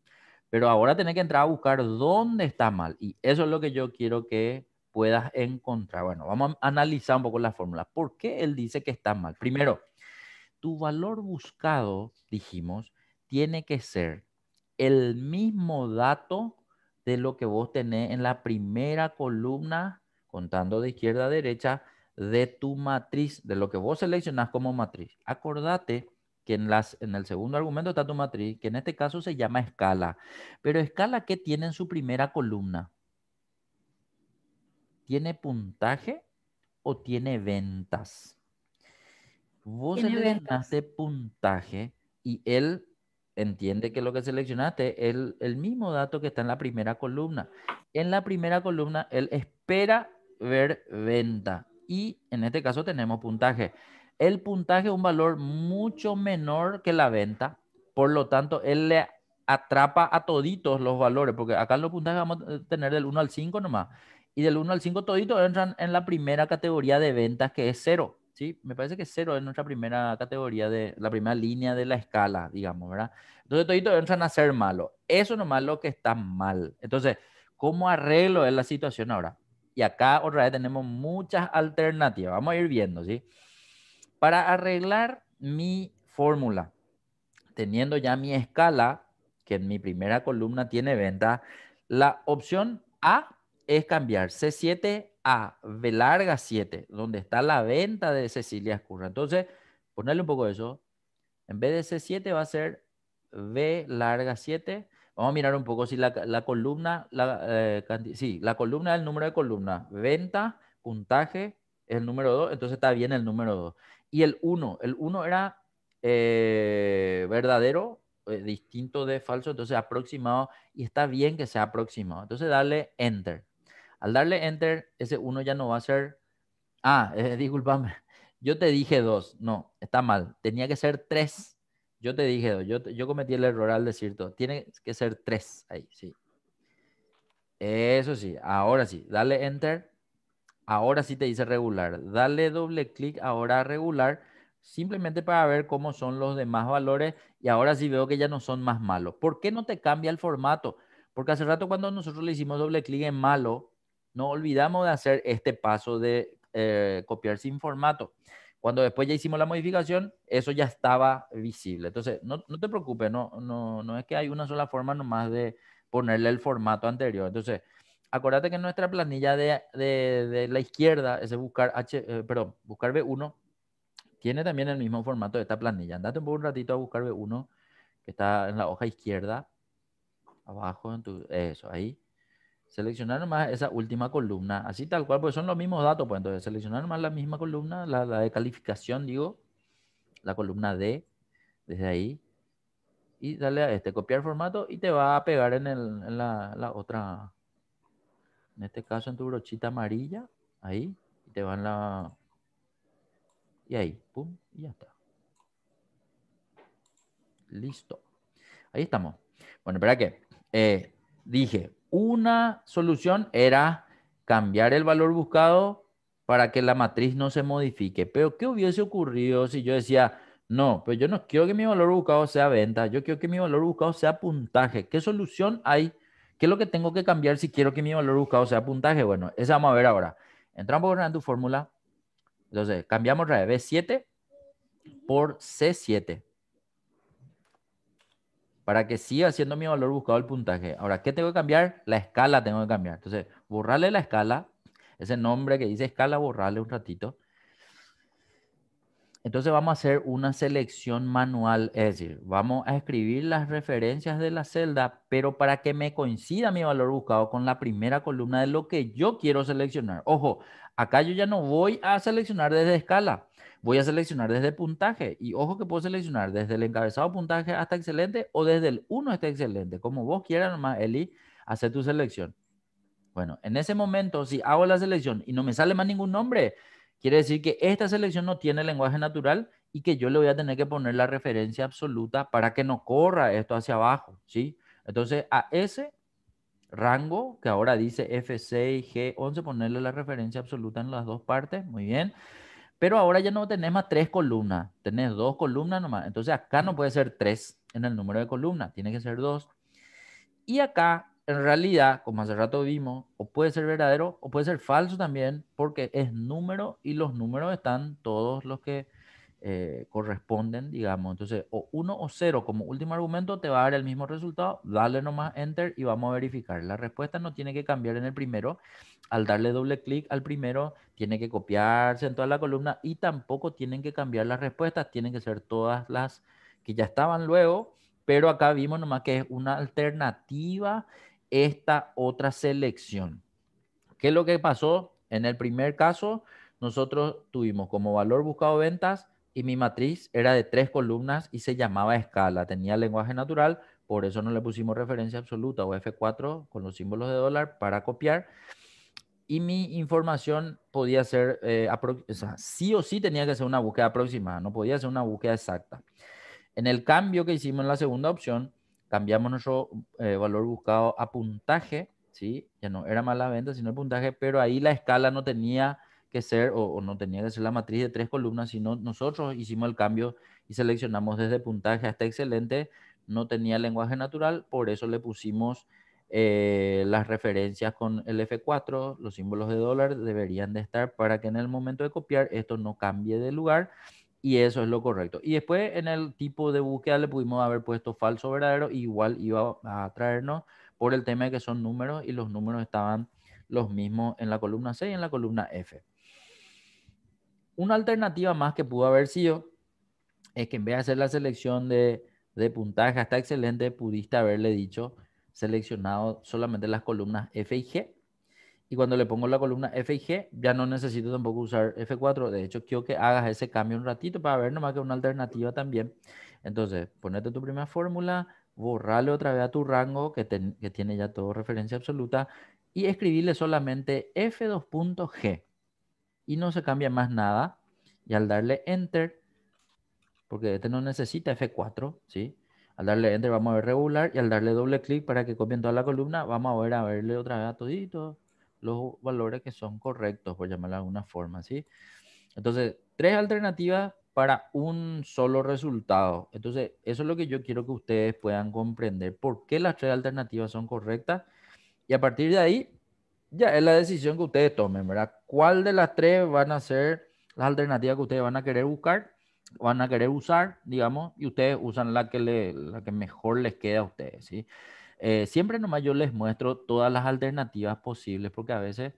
Pero ahora tienes que entrar a buscar dónde está mal. Y eso es lo que yo quiero que puedas encontrar. Bueno, vamos a analizar un poco la fórmula. ¿Por qué él dice que está mal? Primero, tu valor buscado, dijimos, tiene que ser el mismo dato de lo que vos tenés en la primera columna, contando de izquierda a derecha, de tu matriz, de lo que vos seleccionás como matriz. Acordate que en, las, en el segundo argumento está tu matriz, que en este caso se llama escala. Pero escala, ¿qué tiene en su primera columna? ¿Tiene puntaje o tiene ventas? Vos seleccionaste puntaje y él entiende que lo que seleccionaste es el, mismo dato que está en la primera columna. En la primera columna, él espera ver venta. Y en este caso tenemos puntaje. El puntaje es un valor mucho menor que la venta. Por lo tanto, él le atrapa a toditos los valores, porque acá los puntajes vamos a tener del 1 al 5 nomás. Y del 1 al 5 toditos entran en la primera categoría de ventas que es 0. ¿sí? Me parece que cero es nuestra primera categoría, de la primera línea de la escala, digamos, ¿verdad? Entonces, toditos entran a ser malo. Eso nomás lo que está mal. Entonces, ¿cómo arreglo la situación ahora? Y acá otra vez tenemos muchas alternativas. Vamos a ir viendo, ¿sí? Para arreglar mi fórmula, teniendo ya mi escala, que en mi primera columna tiene venta, la opción A es cambiar C7 a larga 7, donde está la venta de Cecilia Escurra. Entonces, ponerle un poco de eso. En vez de C7 va a ser V larga 7. Vamos a mirar un poco si la, columna, la, eh, sí, la columna es el número de columna. Venta, puntaje, el número 2, entonces está bien el número 2. Y el 1, el 1 era eh, verdadero, eh, distinto de falso, entonces aproximado, y está bien que sea aproximado. Entonces dale Enter. Al darle enter, ese 1 ya no va a ser... Ah, eh, discúlpame. Yo te dije 2. No, está mal. Tenía que ser 3. Yo te dije 2. Yo, cometí el error al decir Tiene que ser 3. Ahí, sí. Eso sí. Ahora sí. Dale enter. Ahora sí te dice regular. Dale doble clic ahora regular simplemente para ver cómo son los demás valores y ahora sí veo que ya no son más malos. ¿Por qué no te cambia el formato? Porque hace rato cuando nosotros le hicimos doble clic en malo, no olvidamos de hacer este paso de eh, copiar sin formato. Cuando después ya hicimos la modificación, eso ya estaba visible. Entonces, no, te preocupes, no, no, no es que hay una sola forma nomás de ponerle el formato anterior. Entonces, acuérdate que nuestra planilla de, la izquierda, ese buscar, H, eh, perdón, buscar B1, tiene también el mismo formato de esta planilla. Andate un un ratito a buscar B1, que está en la hoja izquierda, abajo, en tu, eso, ahí. Seleccionar más esa última columna, así tal cual, porque son los mismos datos, pues entonces seleccionar más la misma columna, la, de calificación, digo, la columna D, desde ahí, y dale a este, copiar formato y te va a pegar en, el, la, otra, en este caso en tu brochita amarilla, ahí, y te va en la, y ahí, pum, y ya está. Listo. Ahí estamos. Bueno, espera que eh, dije, una solución era cambiar el valor buscado para que la matriz no se modifique. Pero, ¿qué hubiese ocurrido si yo decía, no, pues yo no quiero que mi valor buscado sea venta, yo quiero que mi valor buscado sea puntaje? ¿Qué solución hay? ¿Qué es lo que tengo que cambiar si quiero que mi valor buscado sea puntaje? Bueno, esa vamos a ver ahora. Entramos en tu fórmula. Entonces, cambiamos la B7 por C7 para que siga siendo mi valor buscado el puntaje. Ahora, ¿qué tengo que cambiar? La escala tengo que cambiar. Entonces, borrarle la escala, ese nombre que dice escala, borrarle un ratito. Entonces vamos a hacer una selección manual, es decir, vamos a escribir las referencias de la celda, pero para que me coincida mi valor buscado con la primera columna de lo que yo quiero seleccionar. Ojo, acá yo ya no voy a seleccionar desde escala, voy a seleccionar desde puntaje. Y ojo que puedo seleccionar desde el encabezado puntaje hasta excelente o desde el 1 hasta excelente. Como vos quieras nomás, Eli, hacer tu selección. Bueno, en ese momento, si hago la selección y no me sale más ningún nombre, quiere decir que esta selección no tiene lenguaje natural y que yo le voy a tener que poner la referencia absoluta para que no corra esto hacia abajo, ¿sí? Entonces, a ese rango que ahora dice F6, G11, ponerle la referencia absoluta en las dos partes, muy bien. Pero ahora ya no tenés más tres columnas, tenés dos columnas nomás. Entonces acá no puede ser tres en el número de columnas, tiene que ser dos. Y acá, en realidad, como hace rato vimos, o puede ser verdadero o puede ser falso también, porque es número y los números están todos los que eh, corresponden, digamos. Entonces, o 1 o 0 como último argumento te va a dar el mismo resultado. Dale nomás enter y vamos a verificar. La respuesta no tiene que cambiar en el primero. Al darle doble clic al primero, tiene que copiarse en toda la columna y tampoco tienen que cambiar las respuestas. Tienen que ser todas las que ya estaban luego. Pero acá vimos nomás que es una alternativa esta otra selección. ¿Qué es lo que pasó? En el primer caso, nosotros tuvimos como valor buscado ventas y mi matriz era de tres columnas y se llamaba escala. Tenía lenguaje natural, por eso no le pusimos referencia absoluta o F4 con los símbolos de dólar para copiar. Y mi información podía ser, eh, sí o sí tenía que ser una búsqueda aproximada, no podía ser una búsqueda exacta. En el cambio que hicimos en la segunda opción, cambiamos nuestro eh, valor buscado a puntaje, ¿sí? ya no era más la venta, sino el puntaje, pero ahí la escala no tenía que ser o, no tenía que ser la matriz de tres columnas, sino nosotros hicimos el cambio y seleccionamos desde puntaje hasta excelente, no tenía lenguaje natural, por eso le pusimos eh, las referencias con el F4, los símbolos de dólar deberían de estar para que en el momento de copiar esto no cambie de lugar y eso es lo correcto. Y después en el tipo de búsqueda le pudimos haber puesto falso verdadero, igual iba a traernos por el tema de que son números y los números estaban los mismos en la columna C y en la columna F. Una alternativa más que pudo haber sido es que en vez de hacer la selección de, de puntaje, está excelente, pudiste haberle dicho seleccionado solamente las columnas F y G. Y cuando le pongo la columna F y G, ya no necesito tampoco usar F4. De hecho, quiero que hagas ese cambio un ratito para ver nomás que una alternativa también. Entonces, ponete tu primera fórmula, borrale otra vez a tu rango que, que tiene ya todo referencia absoluta y escribirle solamente F2.G y no se cambia más nada. Y al darle enter, porque este no necesita F4, ¿sí? Al darle enter vamos a ver regular y al darle doble clic para que copien toda la columna, vamos a ver a verle otra vez a los valores que son correctos, por llamarlo de alguna forma, ¿sí? Entonces, tres alternativas para un solo resultado. Entonces, eso es lo que yo quiero que ustedes puedan comprender, por qué las tres alternativas son correctas. Y a partir de ahí, ya es la decisión que ustedes tomen, ¿verdad? ¿Cuál de las tres van a ser las alternativas que ustedes van a querer buscar, van a querer usar, digamos, y ustedes usan la que, le, la que mejor les queda a ustedes, ¿sí? Eh, siempre nomás yo les muestro todas las alternativas posibles porque a veces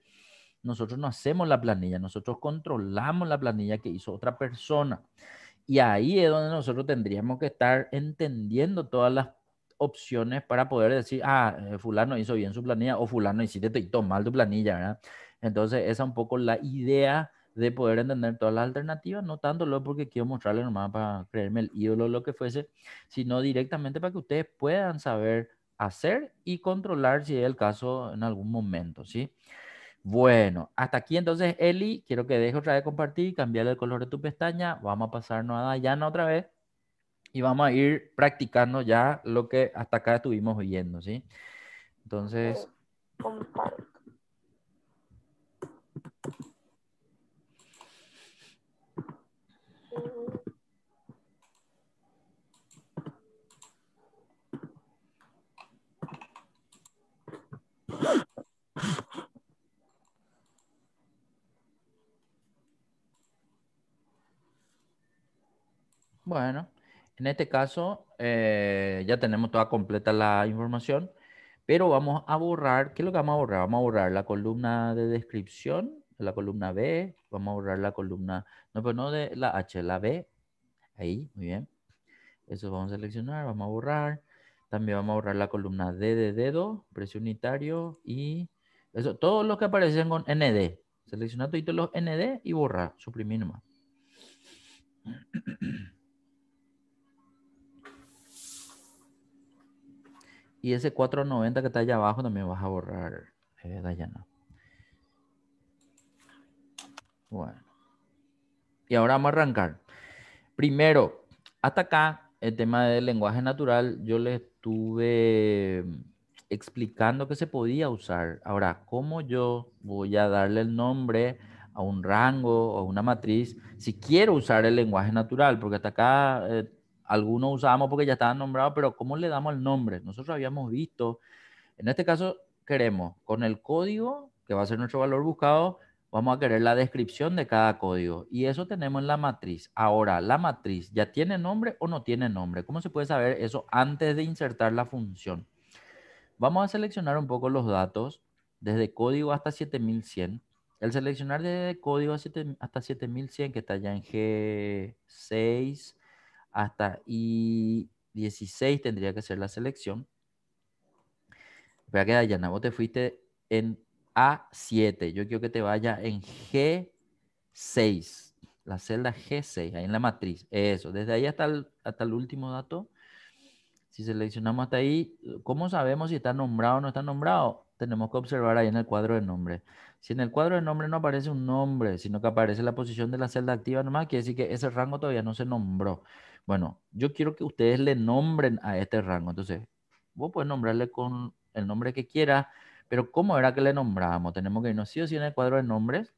nosotros no hacemos la planilla, nosotros controlamos la planilla que hizo otra persona. Y ahí es donde nosotros tendríamos que estar entendiendo todas las opciones para poder decir, ah, eh, fulano hizo bien su planilla o fulano hiciste detectó mal tu planilla, ¿verdad? Entonces, esa es un poco la idea de poder entender todas las alternativas, no tanto lo porque quiero mostrarle nomás para creerme el ídolo o lo que fuese, sino directamente para que ustedes puedan saber hacer y controlar si es el caso en algún momento, ¿sí? Bueno, hasta aquí entonces, Eli, quiero que deje otra vez compartir, cambiar el color de tu pestaña, vamos a pasarnos a Dayana otra vez y vamos a ir practicando ya lo que hasta acá estuvimos oyendo, ¿sí? Entonces... Bueno. En este caso, eh, ya tenemos toda completa la información, pero vamos a borrar, ¿qué es lo que vamos a borrar? Vamos a borrar la columna de descripción, la columna B, vamos a borrar la columna, no, pero pues no de la H, la B, ahí, muy bien. Eso vamos a seleccionar, vamos a borrar. También vamos a borrar la columna D de dedo, precio unitario y eso, todos los que aparecen con ND. Selecciona todos los ND y borrar, suprimir más. Y ese 490 que está allá abajo también vas a borrar, eh, Dayana. Bueno. Y ahora vamos a arrancar. Primero, hasta acá, el tema del lenguaje natural, yo le estuve explicando que se podía usar. Ahora, ¿cómo yo voy a darle el nombre a un rango o a una matriz si quiero usar el lenguaje natural? Porque hasta acá eh, algunos usábamos porque ya estaban nombrados, pero ¿cómo le damos el nombre? Nosotros habíamos visto, en este caso queremos con el código, que va a ser nuestro valor buscado, vamos a querer la descripción de cada código. Y eso tenemos en la matriz. Ahora, ¿la matriz ya tiene nombre o no tiene nombre? ¿Cómo se puede saber eso antes de insertar la función? Vamos a seleccionar un poco los datos, desde código hasta 7100. El seleccionar desde código hasta 7100, que está ya en G6, hasta I16 tendría que ser la selección. Vea que Dayana, vos te fuiste en A7. Yo quiero que te vaya en G6. La celda G6, ahí en la matriz. Eso, desde ahí hasta hasta el último dato. Si seleccionamos hasta ahí, ¿cómo sabemos si está nombrado o no está nombrado? Tenemos que observar ahí en el cuadro de nombre. Si en el cuadro de nombre no aparece un nombre, sino que aparece la posición de la celda activa nomás, quiere decir que ese rango todavía no se nombró. Bueno, yo quiero que ustedes le nombren a este rango. Entonces, vos puedes nombrarle con el nombre que quieras, pero ¿cómo era que le nombrábamos? Tenemos que irnos sí o en el cuadro de nombres.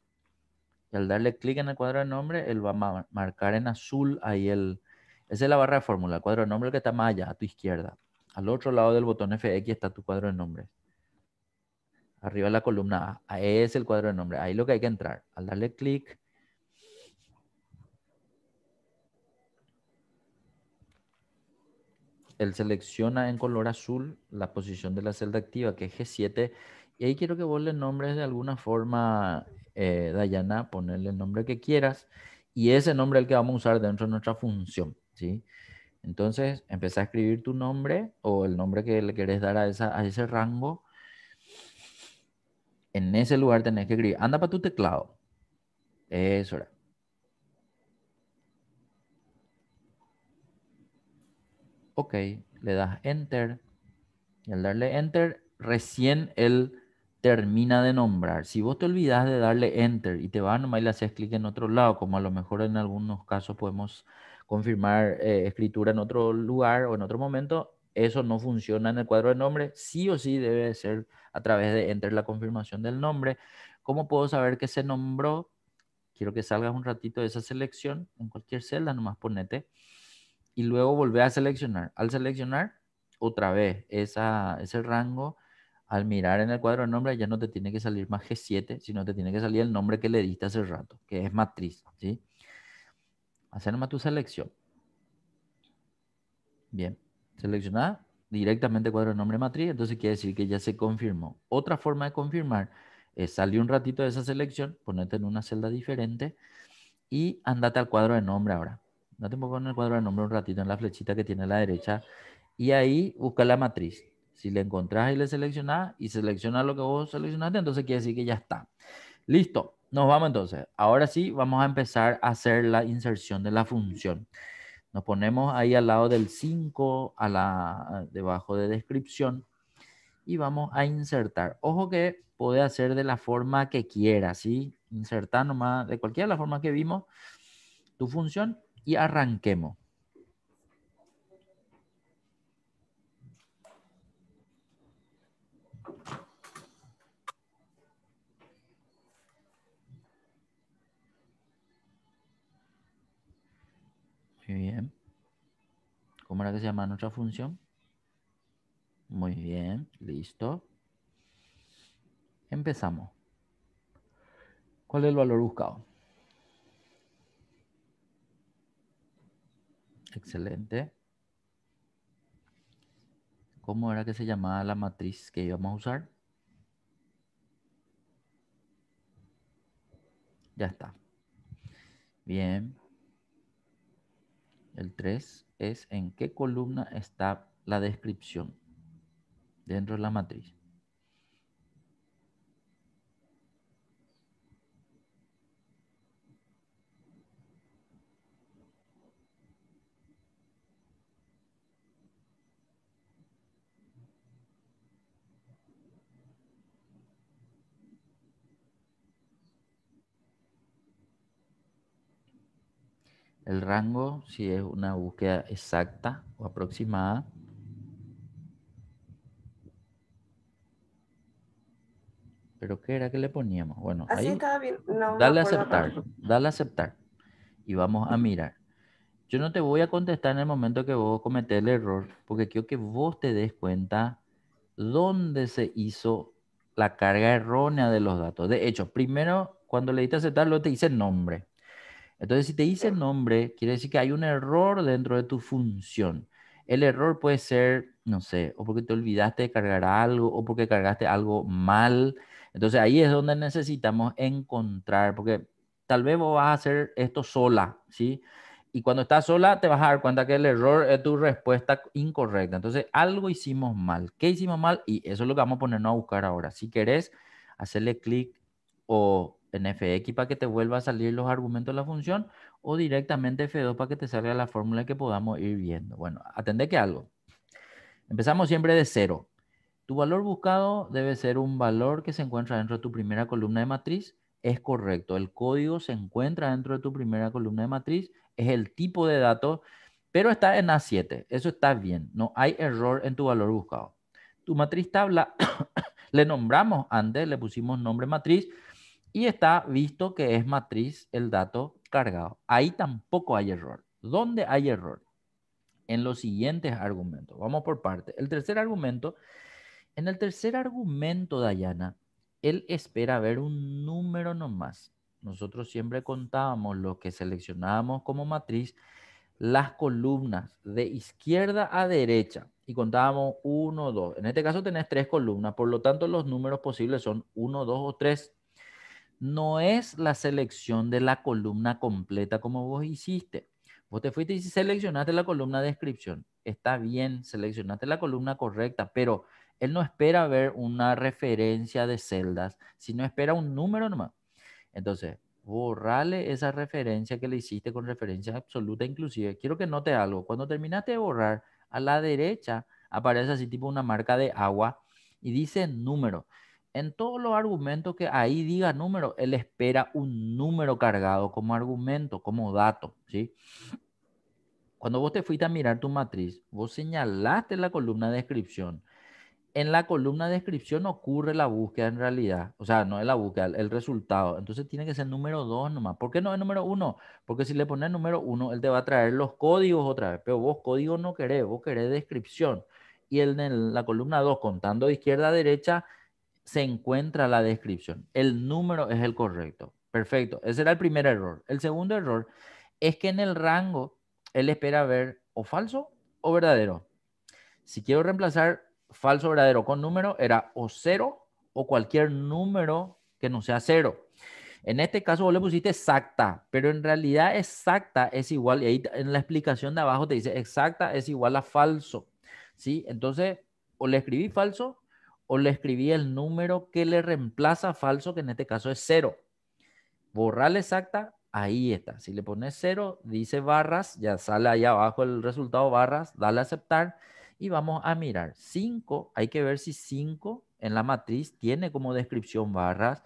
Y al darle clic en el cuadro de nombre, él va a marcar en azul ahí el... Esa es la barra de fórmula, el cuadro de nombre que está más allá, a tu izquierda. Al otro lado del botón FX está tu cuadro de nombres. Arriba de la columna A. E es el cuadro de nombre. Ahí es lo que hay que entrar. Al darle clic, él selecciona en color azul la posición de la celda activa, que es G7. Y ahí quiero que vos le nombres de alguna forma, eh, Dayana, ponerle el nombre que quieras. Y ese nombre es el que vamos a usar dentro de nuestra función, ¿sí? Entonces, empieza a escribir tu nombre o el nombre que le querés dar a, esa, a ese rango. En ese lugar tenés que escribir, anda para tu teclado. Eso era. OK, le das Enter. Y al darle Enter, recién él termina de nombrar. Si vos te olvidas de darle Enter y te vas nomás y le haces clic en otro lado, como a lo mejor en algunos casos podemos confirmar eh, escritura en otro lugar o en otro momento, eso no funciona en el cuadro de nombre. Sí o sí debe ser a través de Enter la confirmación del nombre. ¿Cómo puedo saber que se nombró? Quiero que salgas un ratito de esa selección en cualquier celda, nomás ponete y luego volver a seleccionar. Al seleccionar, otra vez ese rango, al mirar en el cuadro de nombre, ya no te tiene que salir más G7, sino te tiene que salir el nombre que le diste hace rato, que es matriz. ¿sí? Hacer más tu selección. Bien, seleccionada directamente cuadro de nombre matriz, entonces quiere decir que ya se confirmó. Otra forma de confirmar es salir un ratito de esa selección, ponerte en una celda diferente y andate al cuadro de nombre ahora. No te poco en el cuadro de nombre un ratito, en la flechita que tiene a la derecha. Y ahí busca la matriz. Si le encontrás y le seleccionás y selecciona lo que vos seleccionaste, entonces quiere decir que ya está. Listo, nos vamos entonces. Ahora sí, vamos a empezar a hacer la inserción de la función. Nos ponemos ahí al lado del 5, a la, debajo de descripción, y vamos a insertar. Ojo que puede hacer de la forma que quieras ¿sí? Insertar nomás, de cualquiera de las formas que vimos, tu función y arranquemos. Muy bien. ¿Cómo era que se llamaba nuestra función? Muy bien, listo. Empezamos. ¿Cuál es el valor buscado? Excelente. ¿Cómo era que se llamaba la matriz que íbamos a usar? Ya está. Bien. El 3 es en qué columna está la descripción dentro de la matriz. El rango, si es una búsqueda exacta o aproximada. ¿Pero qué era que le poníamos? Bueno, Así bien. dale a aceptar, dale aceptar. Y vamos a mirar. Yo no te voy a contestar en el momento que vos cometés el error, porque quiero que vos te des cuenta dónde se hizo la carga errónea de los datos. De hecho, primero, cuando le diste aceptar, lo te dice nombre. Entonces, si te dice nombre, quiere decir que hay un error dentro de tu función. El error puede ser, no sé, o porque te olvidaste de cargar algo, o porque cargaste algo mal. Entonces ahí es donde necesitamos encontrar, porque tal vez vos vas a hacer esto sola, ¿sí? Y cuando estás sola te vas a dar cuenta que el error es tu respuesta incorrecta. Entonces algo hicimos mal. ¿Qué hicimos mal? Y eso es lo que vamos a ponernos a buscar ahora. Si querés hacerle clic o en fx para que te vuelva a salir los argumentos de la función o directamente f2 para que te salga la fórmula que podamos ir viendo. Bueno, atendé que algo. Empezamos siempre de cero. Tu valor buscado debe ser un valor que se encuentra dentro de tu primera columna de matriz. Es correcto, el código se encuentra dentro de tu primera columna de matriz, es el tipo de dato, pero está en A7, eso está bien, no hay error en tu valor buscado. Tu matriz tabla le nombramos antes, le pusimos nombre matriz, y está visto que es matriz el dato cargado. Ahí tampoco hay error. ¿Dónde hay error? En los siguientes argumentos. Vamos por parte. El tercer argumento. En el tercer argumento, Dayana, él espera ver un número nomás. Nosotros siempre contábamos lo que seleccionábamos como matriz, las columnas de izquierda a derecha y contábamos 1, 2. En este caso tenés tres columnas, por lo tanto los números posibles son 1, 2 o 3 no es la selección de la columna completa como vos hiciste. Vos te fuiste y seleccionaste la columna de descripción. Está bien, seleccionaste la columna correcta, pero él no espera ver una referencia de celdas, sino espera un número nomás. Entonces, borrale esa referencia que le hiciste con referencia absoluta inclusive. Quiero que note algo. Cuando terminaste de borrar, a la derecha aparece así tipo una marca de agua y dice número en todos los argumentos que ahí diga número, él espera un número cargado como argumento, como dato, ¿sí? Cuando vos te fuiste a mirar tu matriz, vos señalaste la columna de descripción. En la columna de descripción ocurre la búsqueda en realidad, o sea, no es la búsqueda, el resultado. Entonces tiene que ser número 2 nomás. ¿Por qué no es número 1? Porque si le pones número 1, él te va a traer los códigos otra vez, pero vos código no querés, vos querés descripción. Y en la columna 2, contando de izquierda a derecha, se encuentra la descripción. El número es el correcto. Perfecto. Ese era el primer error. El segundo error es que en el rango él espera ver o falso o verdadero. Si quiero reemplazar falso o verdadero con número, era o cero o cualquier número que no sea cero. En este caso vos le pusiste exacta, pero en realidad exacta es igual, y ahí en la explicación de abajo te dice exacta es igual a falso, ¿sí? Entonces, o le escribí falso o le escribí el número que le reemplaza falso, que en este caso es cero. Borral exacta, ahí está. Si le pones cero, dice barras, ya sale ahí abajo el resultado barras, dale aceptar y vamos a mirar. 5, hay que ver si 5 en la matriz tiene como descripción barras.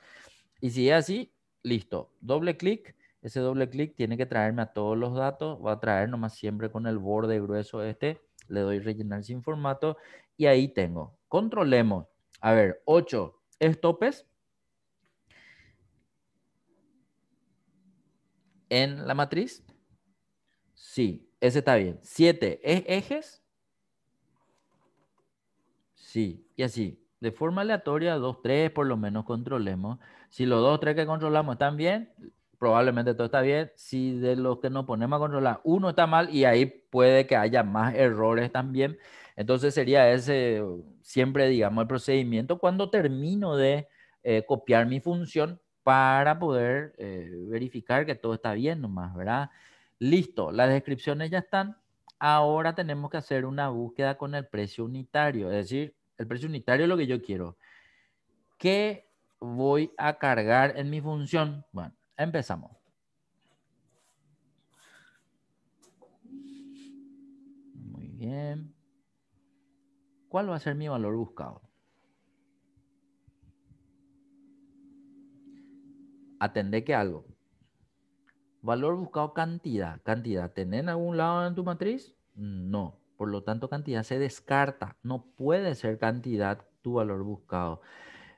Y si es así, listo. Doble clic. Ese doble clic tiene que traerme a todos los datos. Va a traer nomás siempre con el borde grueso este. Le doy rellenar sin formato y ahí tengo Controlemos. A ver, 8 topes... en la matriz. Sí, ese está bien. 7 es ejes. Sí, y así. De forma aleatoria, 2, 3 por lo menos controlemos. Si los 2, 3 que controlamos están bien, probablemente todo está bien. Si de los que nos ponemos a controlar uno está mal y ahí puede que haya más errores también. Entonces sería ese siempre, digamos, el procedimiento cuando termino de eh, copiar mi función para poder eh, verificar que todo está bien nomás, ¿verdad? Listo, las descripciones ya están. Ahora tenemos que hacer una búsqueda con el precio unitario, es decir, el precio unitario es lo que yo quiero. ¿Qué voy a cargar en mi función? Bueno, empezamos. Muy bien. ¿Cuál va a ser mi valor buscado? Atendé que algo. Valor buscado cantidad. Cantidad. ¿Tenés en algún lado en tu matriz? No. Por lo tanto, cantidad se descarta. No puede ser cantidad tu valor buscado.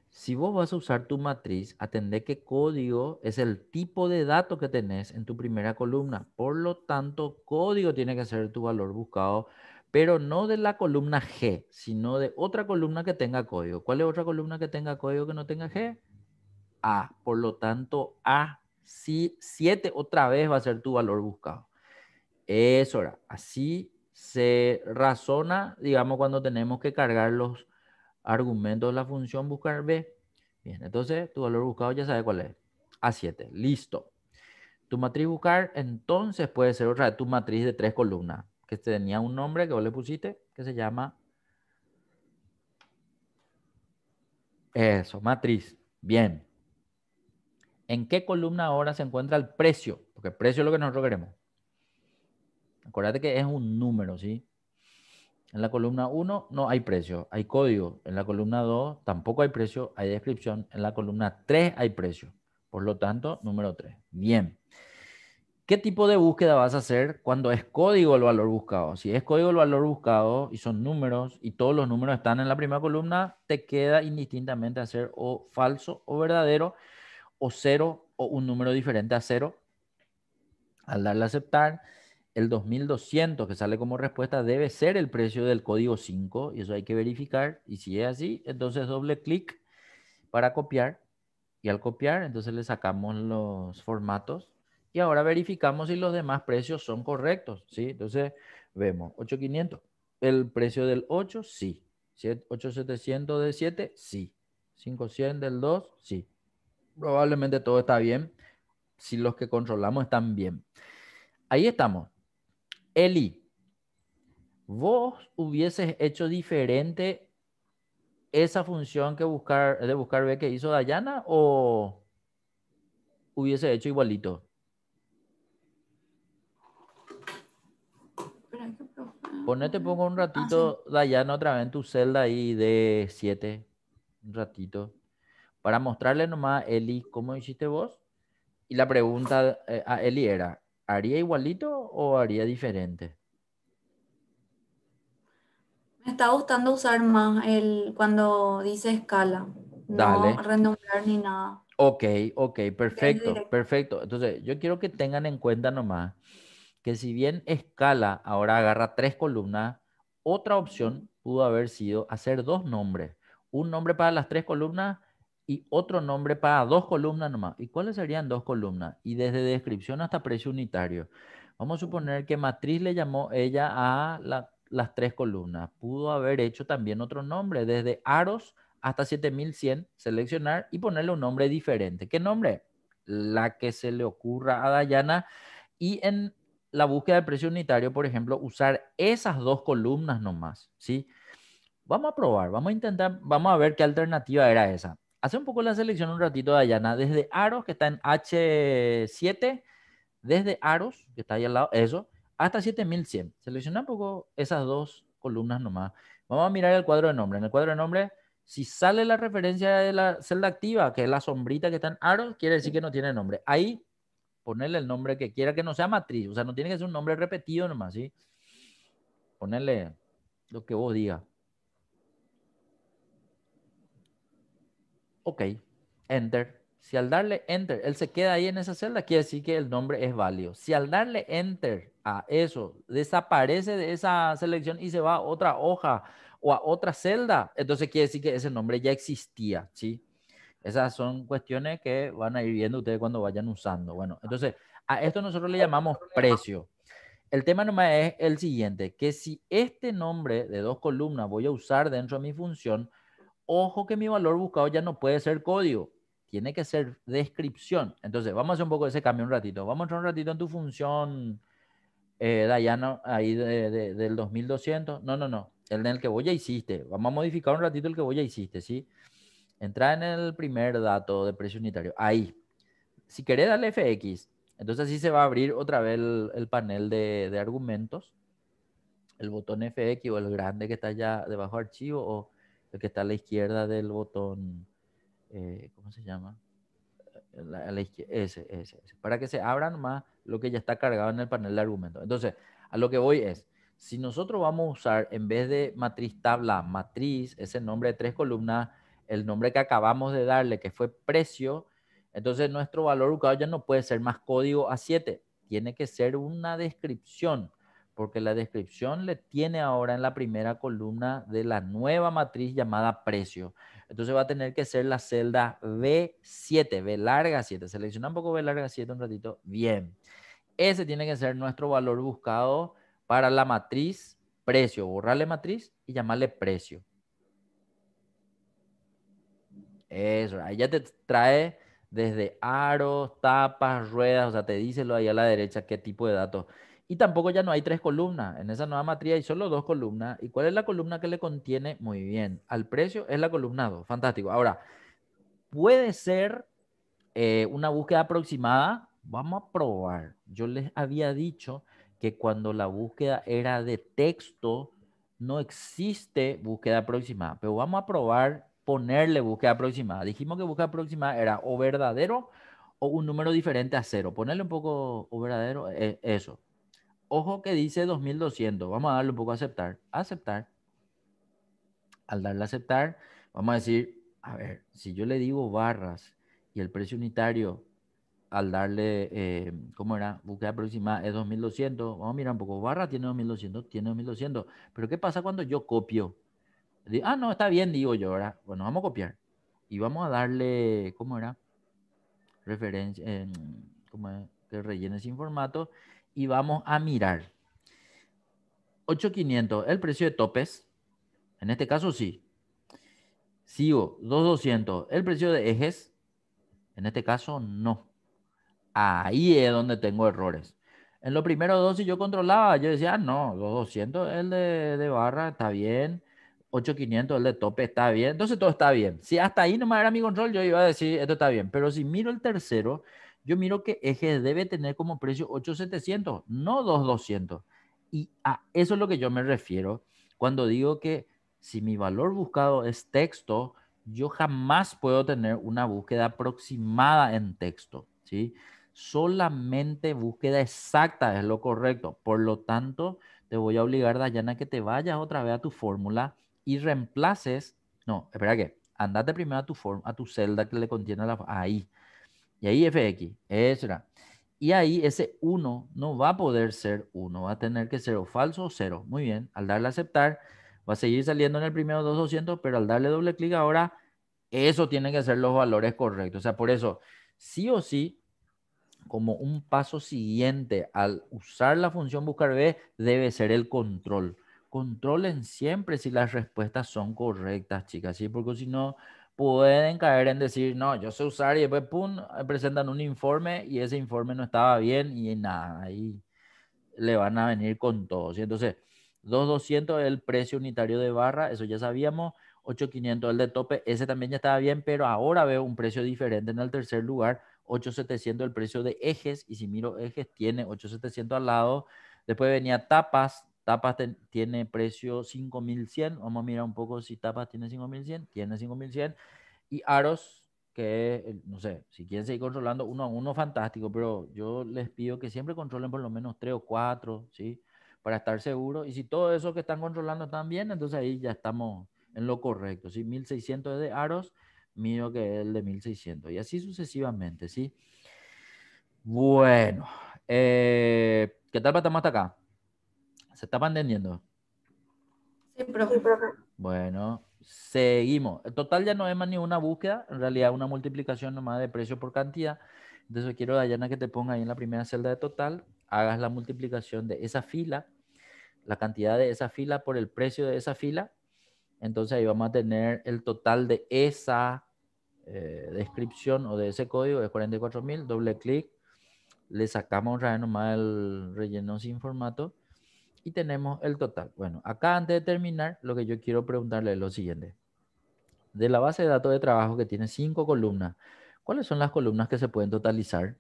Si vos vas a usar tu matriz, atendé que código es el tipo de dato que tenés en tu primera columna. Por lo tanto, código tiene que ser tu valor buscado pero no de la columna G, sino de otra columna que tenga código. ¿Cuál es otra columna que tenga código que no tenga G? A. Por lo tanto, A, 7 otra vez va a ser tu valor buscado. Eso era. Así se razona, digamos, cuando tenemos que cargar los argumentos de la función buscar B. Bien, entonces tu valor buscado ya sabe cuál es. A7, listo. Tu matriz buscar entonces puede ser otra de tu matriz de tres columnas que tenía un nombre que vos le pusiste, que se llama... Eso, matriz. Bien. ¿En qué columna ahora se encuentra el precio? Porque el precio es lo que nosotros queremos. Acuérdate que es un número, ¿sí? En la columna 1 no hay precio, hay código. En la columna 2 tampoco hay precio, hay descripción. En la columna 3 hay precio. Por lo tanto, número 3. Bien. ¿Qué tipo de búsqueda vas a hacer cuando es código el valor buscado? Si es código el valor buscado y son números y todos los números están en la primera columna, te queda indistintamente hacer o falso o verdadero o cero o un número diferente a cero. Al darle a aceptar, el 2200 que sale como respuesta debe ser el precio del código 5 y eso hay que verificar. Y si es así, entonces doble clic para copiar y al copiar, entonces le sacamos los formatos y ahora verificamos si los demás precios son correctos, ¿sí? Entonces vemos 8500, el precio del 8, sí. 8700 del 7, sí. 5100 del 2, sí. Probablemente todo está bien si los que controlamos están bien. Ahí estamos. Eli, vos hubieses hecho diferente esa función que buscar, de buscar B que hizo Dayana o hubiese hecho igualito? Ponete pongo un ah, ratito, Dayana, otra vez en tu celda ahí de 7, un ratito, para mostrarle nomás a Eli cómo hiciste vos. Y la pregunta eh, a Eli era, ¿haría igualito o haría diferente? Me está gustando usar más el cuando dice escala. No renombrar ni nada. Ok, ok, perfecto, perfecto. Entonces, yo quiero que tengan en cuenta nomás si bien escala ahora agarra tres columnas, otra opción pudo haber sido hacer dos nombres. Un nombre para las tres columnas y otro nombre para dos columnas nomás. ¿Y cuáles serían dos columnas? Y desde descripción hasta precio unitario. Vamos a suponer que matriz le llamó ella a las tres columnas. Pudo haber hecho también otro nombre, desde aros hasta 7100, seleccionar y ponerle un nombre diferente. ¿Qué nombre? La que se le ocurra a Dayana. Y en la búsqueda de precio unitario, por ejemplo, usar esas dos columnas nomás, ¿sí? Vamos a probar, vamos a intentar, vamos a ver qué alternativa era esa. Hace un poco la selección un ratito, de Dayana, desde Aros, que está en H7, desde Aros, que está ahí al lado, eso, hasta 7100. Selecciona un poco esas dos columnas nomás. Vamos a mirar el cuadro de nombre. En el cuadro de nombre, si sale la referencia de la celda activa, que es la sombrita que está en Aros, quiere decir que no tiene nombre. Ahí ponerle el nombre que quiera, que no sea matriz, o sea, no tiene que ser un nombre repetido nomás, ¿sí? Ponerle lo que vos digas. Ok, enter. Si al darle enter, él se queda ahí en esa celda, quiere decir que el nombre es válido. Si al darle enter a eso, desaparece de esa selección y se va a otra hoja o a otra celda, entonces quiere decir que ese nombre ya existía, ¿sí? Esas son cuestiones que van a ir viendo ustedes cuando vayan usando. Bueno, ah, entonces, a esto nosotros le llamamos precio. El tema nomás es el siguiente, que si este nombre de dos columnas voy a usar dentro de mi función, ojo que mi valor buscado ya no puede ser código, tiene que ser descripción. Entonces, vamos a hacer un poco de ese cambio un ratito. Vamos a entrar un ratito en tu función, eh, Dayana, ahí del 2200. No, no, no, el el que voy ya hiciste. Vamos a modificar un ratito el que voy ya hiciste, ¿sí? sí Entra en el primer dato de precio unitario. Ahí. Si querés, darle FX. Entonces así se va a abrir otra vez el, panel de, argumentos. El botón FX o el grande que está ya debajo de archivo o el que está a la izquierda del botón, eh, ¿cómo se llama? Para que se abran más lo que ya está cargado en el panel de argumentos. Entonces, a lo que voy es, si nosotros vamos a usar en vez de matriz tabla, matriz, ese nombre de tres columnas, el nombre que acabamos de darle, que fue precio, entonces nuestro valor buscado ya no puede ser más código A7, tiene que ser una descripción, porque la descripción le tiene ahora en la primera columna de la nueva matriz llamada precio. Entonces va a tener que ser la celda B7, B larga 7. Selecciona un poco B larga 7 un ratito. Bien. Ese tiene que ser nuestro valor buscado para la matriz precio. Borrarle matriz y llamarle precio. Eso, ya te trae desde aros, tapas, ruedas, o sea, te dice lo ahí a la derecha qué tipo de datos. Y tampoco ya no hay tres columnas. En esa nueva matriz hay solo dos columnas. ¿Y cuál es la columna que le contiene? Muy bien. Al precio es la columna 2. Fantástico. Ahora, puede ser eh, una búsqueda aproximada. Vamos a probar. Yo les había dicho que cuando la búsqueda era de texto, no existe búsqueda aproximada. Pero vamos a probar ponerle búsqueda aproximada. Dijimos que búsqueda aproximada era o verdadero o un número diferente a cero. Ponerle un poco o verdadero, e, eso. Ojo que dice 2200. Vamos a darle un poco a aceptar. Aceptar. Al darle a aceptar, vamos a decir, a ver, si yo le digo barras y el precio unitario al darle, eh, ¿cómo era? Búsqueda aproximada es 2200. Vamos a mirar un poco. Barra tiene 2200, tiene 2200. Pero ¿qué pasa cuando yo copio? ah, no, está bien, digo yo, ahora. Bueno, vamos a copiar. Y vamos a darle, ¿cómo era? Referencia, Que rellene sin formato. Y vamos a mirar. 8500, el precio de topes. En este caso, sí. Sigo, 2200, el precio de ejes. En este caso, no. Ahí es donde tengo errores. En lo primero dos, si yo controlaba, yo decía, ah, no, 2.200, el de, de barra está bien. 8500 el de tope está bien, entonces todo está bien. Si hasta ahí no me era mi control, yo iba a decir esto está bien. Pero si miro el tercero, yo miro que eje debe tener como precio 8700, no 2200. Y a eso es lo que yo me refiero cuando digo que si mi valor buscado es texto, yo jamás puedo tener una búsqueda aproximada en texto, ¿sí? Solamente búsqueda exacta es lo correcto. Por lo tanto, te voy a obligar, Dayana, que te vayas otra vez a tu fórmula y reemplaces, no, espera que, andate primero a tu forma, a tu celda que le contiene la ahí. Y ahí fx, eso era. Y ahí ese 1 no va a poder ser 1, va a tener que ser o falso o 0. Muy bien, al darle a aceptar, va a seguir saliendo en el primero 200 pero al darle doble clic ahora, eso tiene que ser los valores correctos. O sea, por eso, sí o sí, como un paso siguiente al usar la función buscar b, debe ser el control controlen siempre si las respuestas son correctas, chicas, ¿sí? Porque si no, pueden caer en decir, no, yo sé usar y después, pum, eh, presentan un informe y ese informe no estaba bien y nada, ahí le van a venir con todo, ¿sí? Entonces, 2.200 el precio unitario de barra, eso ya sabíamos, 8.500 el de tope, ese también ya estaba bien, pero ahora veo un precio diferente en el tercer lugar, 8.700 el precio de ejes, y si miro ejes tiene 8.700 al lado, después venía tapas, Tapas tiene precio 5100. Vamos a mirar un poco si Tapas tiene 5100. Tiene 5100. Y Aros, que no sé, si quieren seguir controlando uno a uno, fantástico, pero yo les pido que siempre controlen por lo menos tres o cuatro, ¿sí? Para estar seguros. Y si todo eso que están controlando están bien, entonces ahí ya estamos en lo correcto, ¿sí? 1600 es de Aros, mío que es el de 1600. Y así sucesivamente, ¿sí? Bueno, eh, ¿qué tal para hasta acá? ¿Se está entendiendo? Sí, profe. Bueno, seguimos. El total ya no es más ni una búsqueda, en realidad una multiplicación nomás de precio por cantidad. Entonces quiero, Dayana, que te ponga ahí en la primera celda de total, hagas la multiplicación de esa fila, la cantidad de esa fila por el precio de esa fila. Entonces ahí vamos a tener el total de esa eh, descripción o de ese código, de 44.000, doble clic, le sacamos ya nomás el relleno sin formato y tenemos el total. Bueno, acá antes de terminar, lo que yo quiero preguntarle es lo siguiente. De la base de datos de trabajo que tiene cinco columnas, ¿cuáles son las columnas que se pueden totalizar?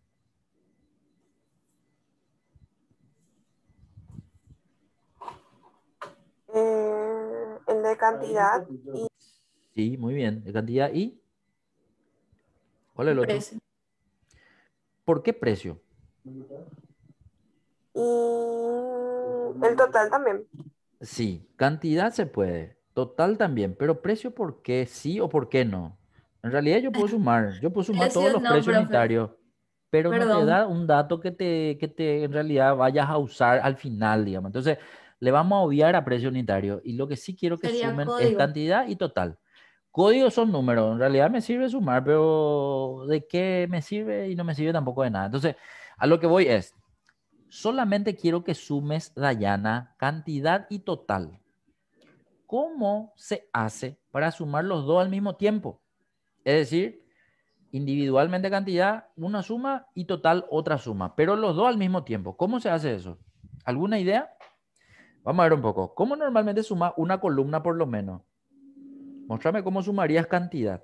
Eh, el de cantidad y... Sí, muy bien. De cantidad y... ¿Cuál es el otro? Precio. ¿Por qué precio? y el total también. Sí, cantidad se puede, total también, pero precio por qué sí o por qué no. En realidad yo puedo sumar, yo puedo sumar todos los precios unitarios, pero no te da un dato que te, que te en realidad vayas a usar al final, digamos. Entonces, le vamos a obviar a precio unitario y lo que sí quiero que sumen es cantidad y total. Códigos son números, en realidad me sirve sumar, pero ¿de qué me sirve y no me sirve tampoco de nada? Entonces, a lo que voy es, Solamente quiero que sumes, Dayana, cantidad y total. ¿Cómo se hace para sumar los dos al mismo tiempo? Es decir, individualmente cantidad, una suma y total otra suma, pero los dos al mismo tiempo. ¿Cómo se hace eso? ¿Alguna idea? Vamos a ver un poco. ¿Cómo normalmente suma una columna por lo menos? Muéstrame cómo sumarías cantidad.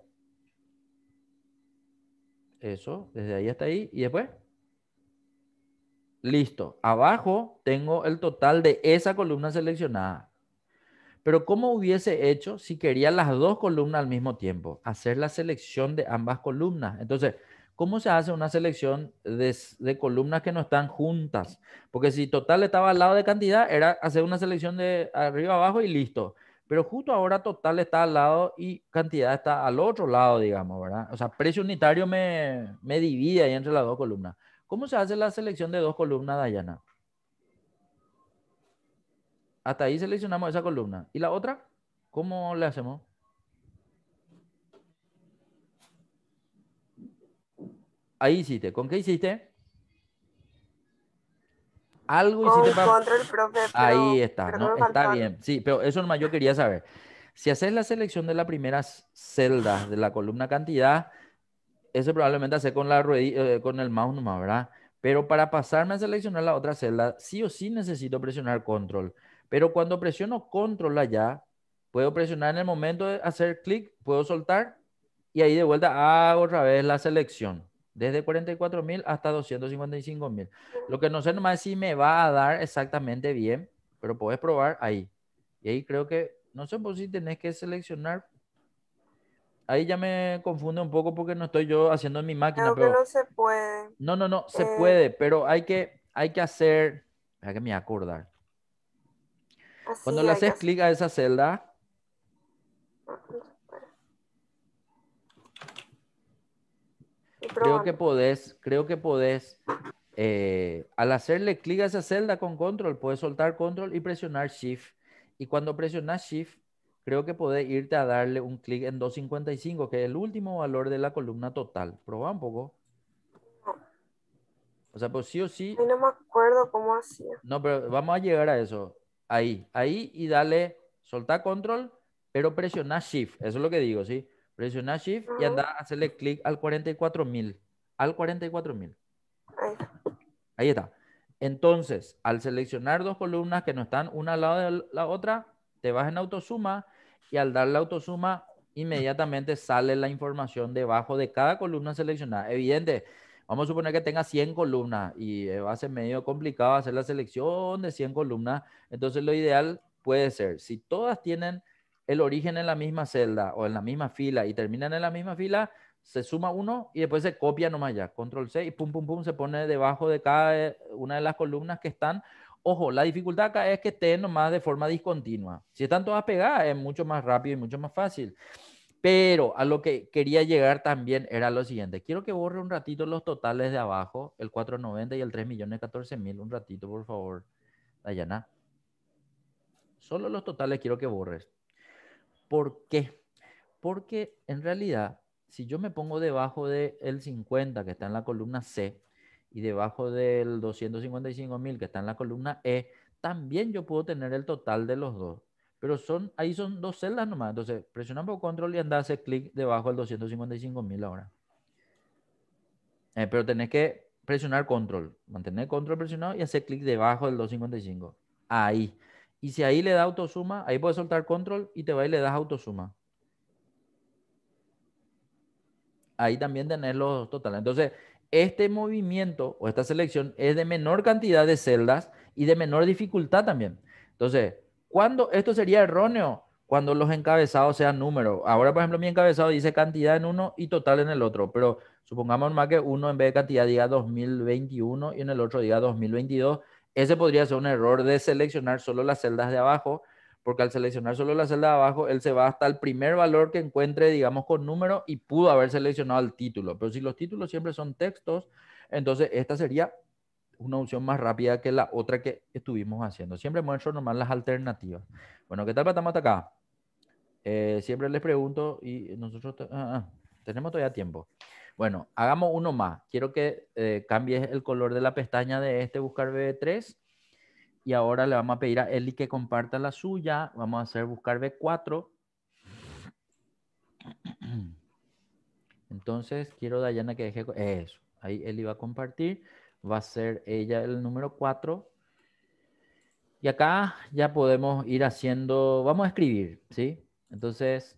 Eso, desde ahí hasta ahí. ¿Y después? Listo. Abajo tengo el total de esa columna seleccionada. Pero ¿cómo hubiese hecho si quería las dos columnas al mismo tiempo? Hacer la selección de ambas columnas. Entonces, ¿cómo se hace una selección de, columnas que no están juntas? Porque si total estaba al lado de cantidad, era hacer una selección de arriba abajo y listo. Pero justo ahora total está al lado y cantidad está al otro lado, digamos, ¿verdad? O sea, precio unitario me, me divide ahí entre las dos columnas. ¿Cómo se hace la selección de dos columnas, Dayana? Hasta ahí seleccionamos esa columna. ¿Y la otra? ¿Cómo le hacemos? Ahí hiciste. ¿Con qué hiciste? Algo hiciste para... Ahí está, Está bien. Sí, pero eso nomás yo quería saber. Si haces la selección de las primeras celdas de la columna cantidad, ese probablemente hace con, la eh, con el mouse nomás, ¿verdad? Pero para pasarme a seleccionar la otra celda, sí o sí necesito presionar control. Pero cuando presiono control allá, puedo presionar en el momento de hacer clic, puedo soltar y ahí de vuelta hago otra vez la selección. Desde 44.000 hasta 255.000. Lo que no sé nomás es si me va a dar exactamente bien, pero puedes probar ahí. Y ahí creo que, no sé por si tenés que seleccionar ahí ya me confunde un poco porque no estoy yo haciendo en mi máquina. pero no se puede. No, no, no, se eh, puede, pero hay que, hay que hacer, hay que me acordar. Cuando le haces clic a esa celda, creo que podés, creo que podés, eh, al hacerle clic a esa celda con control, puedes soltar control y presionar shift. Y cuando presionas shift, creo que podés irte a darle un clic en 255, que es el último valor de la columna total. Proba un poco. Oh. O sea, pues sí o sí. no me acuerdo cómo hacía. No, pero vamos a llegar a eso. Ahí, ahí y dale, soltar control, pero presiona shift. Eso es lo que digo, ¿sí? Presiona shift y anda a hacerle clic al 44000. Al 44000. Ahí. ahí está. Entonces, al seleccionar dos columnas que no están una al lado de la otra, te vas en autosuma y al dar la autosuma, inmediatamente sale la información debajo de cada columna seleccionada. Evidente, vamos a suponer que tenga 100 columnas y eh, va a ser medio complicado hacer la selección de 100 columnas. Entonces, lo ideal puede ser, si todas tienen el origen en la misma celda o en la misma fila y terminan en la misma fila, se suma uno y después se copia nomás ya, control C y pum, pum, pum, se pone debajo de cada eh, una de las columnas que están Ojo, la dificultad acá es que estén nomás de forma discontinua. Si están todas pegadas, es mucho más rápido y mucho más fácil. Pero a lo que quería llegar también era lo siguiente. Quiero que borre un ratito los totales de abajo, el 490 y el 3.014.000, Un ratito, por favor, Dayana. Solo los totales quiero que borres. ¿Por qué? Porque en realidad, si yo me pongo debajo del 50 que está en la columna C, y debajo del 255 mil que está en la columna E, también yo puedo tener el total de los dos. Pero son, ahí son dos celdas nomás. Entonces, presionamos control y anda a hacer clic debajo del 255 mil ahora. Eh, pero tenés que presionar control. Mantener control presionado y hacer clic debajo del 255. Ahí. Y si ahí le da autosuma, ahí puedes soltar control y te va y le das autosuma. Ahí también tenés los totales. Entonces, este movimiento o esta selección es de menor cantidad de celdas y de menor dificultad también. Entonces, ¿cuándo esto sería erróneo? Cuando los encabezados sean números. Ahora, por ejemplo, mi encabezado dice cantidad en uno y total en el otro, pero supongamos más que uno en vez de cantidad diga 2021 y en el otro diga 2022. Ese podría ser un error de seleccionar solo las celdas de abajo porque al seleccionar solo la celda de abajo, él se va hasta el primer valor que encuentre, digamos, con número y pudo haber seleccionado el título. Pero si los títulos siempre son textos, entonces esta sería una opción más rápida que la otra que estuvimos haciendo. Siempre muestro nomás las alternativas. Bueno, ¿qué tal estamos hasta acá? Eh, siempre les pregunto y nosotros ah, ah, tenemos todavía tiempo. Bueno, hagamos uno más. Quiero que eh, cambies el color de la pestaña de este buscar B3 y ahora le vamos a pedir a Eli que comparta la suya. Vamos a hacer buscar B4. Entonces, quiero Dayana que deje eso. Ahí Eli va a compartir. Va a ser ella el número 4. Y acá ya podemos ir haciendo, vamos a escribir, ¿sí? Entonces,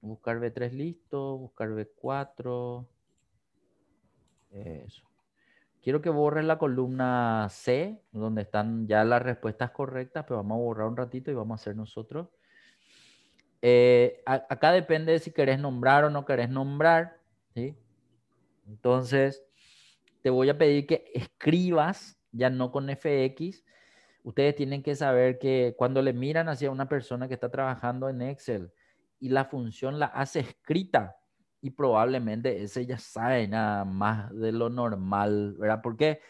buscar B3 listo, buscar B4. Eso. Quiero que borres la columna C, donde están ya las respuestas correctas, pero vamos a borrar un ratito y vamos a hacer nosotros. Eh, acá depende de si querés nombrar o no querés nombrar. Entonces, te voy a pedir que escribas, ya no con FX. Ustedes tienen que saber que cuando le miran hacia una persona que está trabajando en Excel y la función la hace escrita, y probablemente ese ya sabe nada más de lo normal, ¿verdad? Porque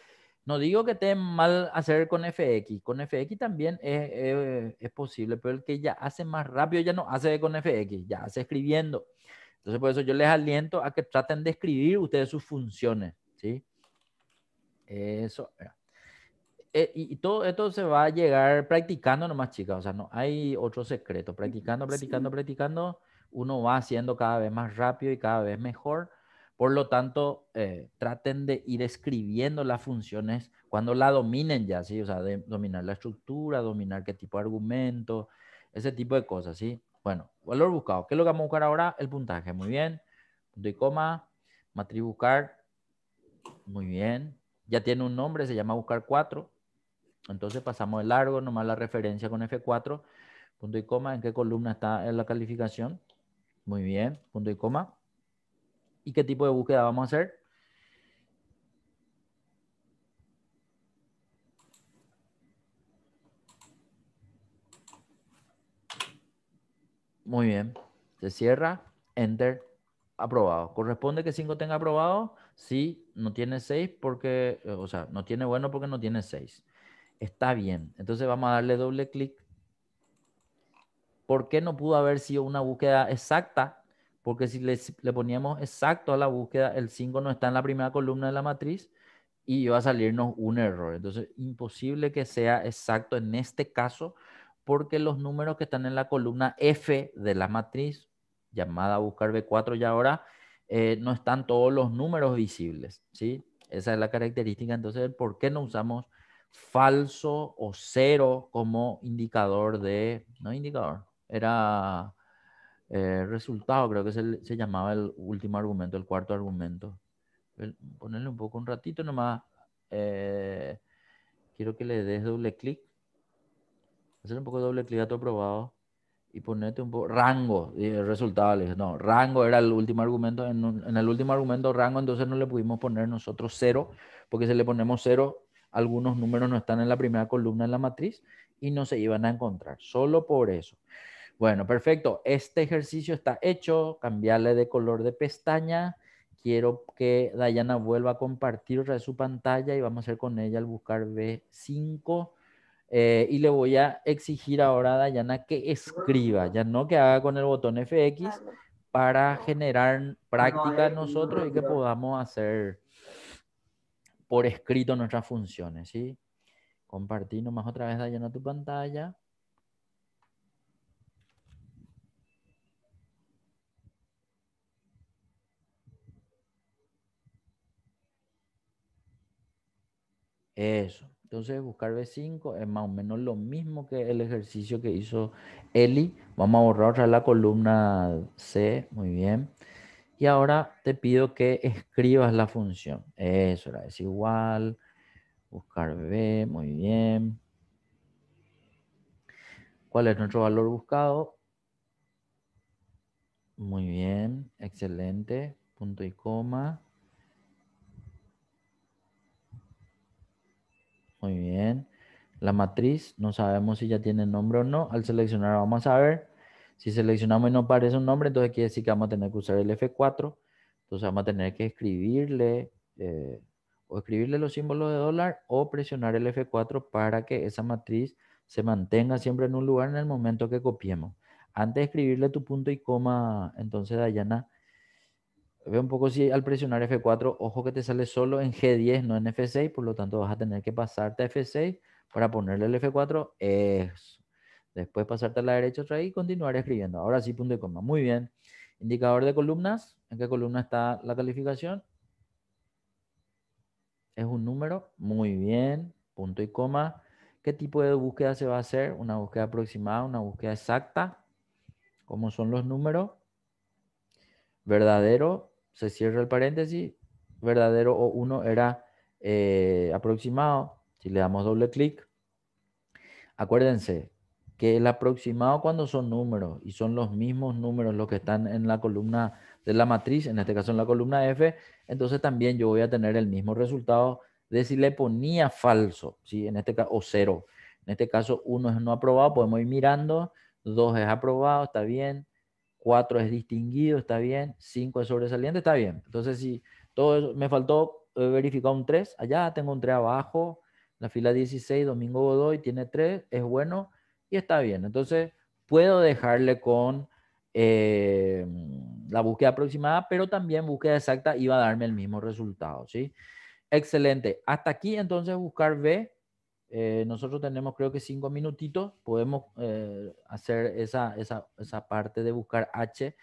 no digo que esté mal hacer con FX, con FX también es, es, posible, pero el que ya hace más rápido ya no hace con FX, ya hace escribiendo. Entonces, por eso yo les aliento a que traten de escribir ustedes sus funciones, ¿sí? Eso. Eh, y, todo esto se va a llegar practicando nomás, chicas, o sea, no hay otro secreto, practicando, practicando. practicando uno va haciendo cada vez más rápido y cada vez mejor. Por lo tanto, eh, traten de ir escribiendo las funciones cuando la dominen ya, ¿sí? O sea, de dominar la estructura, dominar qué tipo de argumento, ese tipo de cosas, ¿sí? Bueno, valor buscado. ¿Qué es lo que vamos a buscar ahora? El puntaje. Muy bien. Punto y coma. Matriz buscar. Muy bien. Ya tiene un nombre, se llama buscar 4. Entonces pasamos el largo, nomás la referencia con F4. Punto y coma. ¿En qué columna está la calificación? Muy bien, punto y coma. ¿Y qué tipo de búsqueda vamos a hacer? Muy bien, se cierra, enter, aprobado. ¿Corresponde que 5 tenga aprobado? Sí, no tiene 6 porque, eh, o sea, no tiene bueno porque no tiene 6. Está bien, entonces vamos a darle doble clic ¿Por qué no pudo haber sido una búsqueda exacta? Porque si le, poníamos exacto a la búsqueda, el 5 no está en la primera columna de la matriz y iba a salirnos un error. Entonces, imposible que sea exacto en este caso porque los números que están en la columna F de la matriz, llamada a buscar B4 ya ahora, eh, no están todos los números visibles, ¿sí? Esa es la característica, entonces, por qué no usamos falso o cero como indicador de, no indicador, era eh, resultado, creo que se, llamaba el último argumento, el cuarto argumento. Pues, ponerle un poco, un ratito nomás. Eh, quiero que le des doble clic. Hacer un poco doble clic a tu aprobado y ponerte un poco rango el resultado. no, rango era el último argumento. En, en, el último argumento, rango, entonces no le pudimos poner nosotros cero, porque si le ponemos cero, algunos números no están en la primera columna en la matriz y no se iban a encontrar. Solo por eso. Bueno, perfecto. Este ejercicio está hecho. Cambiarle de color de pestaña. Quiero que Dayana vuelva a compartir otra vez su pantalla y vamos a hacer con ella al buscar B5. Eh, y le voy a exigir ahora a Dayana que escriba, ya no que haga con el botón FX para generar práctica nosotros y que podamos hacer por escrito nuestras funciones, ¿sí? Compartir nomás otra vez Dayana tu pantalla. Eso. Entonces buscar B5 es más o menos lo mismo que el ejercicio que hizo Eli. Vamos a borrar otra la columna C. Muy bien. Y ahora te pido que escribas la función. Eso era, es igual. Buscar B, muy bien. ¿Cuál es nuestro valor buscado? Muy bien, excelente. Punto y coma. Muy bien. La matriz, no sabemos si ya tiene nombre o no. Al seleccionar vamos a ver. Si seleccionamos y no aparece un nombre, entonces quiere decir que vamos a tener que usar el F4. Entonces vamos a tener que escribirle eh, o escribirle los símbolos de dólar o presionar el F4 para que esa matriz se mantenga siempre en un lugar en el momento que copiemos. Antes de escribirle tu punto y coma, entonces Dayana, Ve un poco si al presionar F4, ojo que te sale solo en G10, no en F6, por lo tanto vas a tener que pasarte a F6 para ponerle el F4. Eso. Después pasarte a la derecha otra vez y continuar escribiendo. Ahora sí, punto y coma. Muy bien. Indicador de columnas. ¿En qué columna está la calificación? Es un número. Muy bien. Punto y coma. ¿Qué tipo de búsqueda se va a hacer? Una búsqueda aproximada, una búsqueda exacta. ¿Cómo son los números? Verdadero, se cierra el paréntesis, verdadero o uno era eh, aproximado. Si le damos doble clic, acuérdense que el aproximado cuando son números y son los mismos números los que están en la columna de la matriz, en este caso en la columna F, entonces también yo voy a tener el mismo resultado de si le ponía falso, ¿sí? en este caso, o cero. En este caso, uno es no aprobado, podemos ir mirando, dos es aprobado, está bien, 4 es distinguido, está bien, 5 es sobresaliente, está bien. Entonces, si todo eso, me faltó eh, verificar un 3, allá tengo un 3 abajo, la fila 16, Domingo Godoy, tiene 3, es bueno y está bien. Entonces, puedo dejarle con eh, la búsqueda aproximada, pero también búsqueda exacta iba a darme el mismo resultado, ¿sí? Excelente. Hasta aquí, entonces, buscar B eh, nosotros tenemos creo que cinco minutitos, podemos eh, hacer esa, parte de buscar H.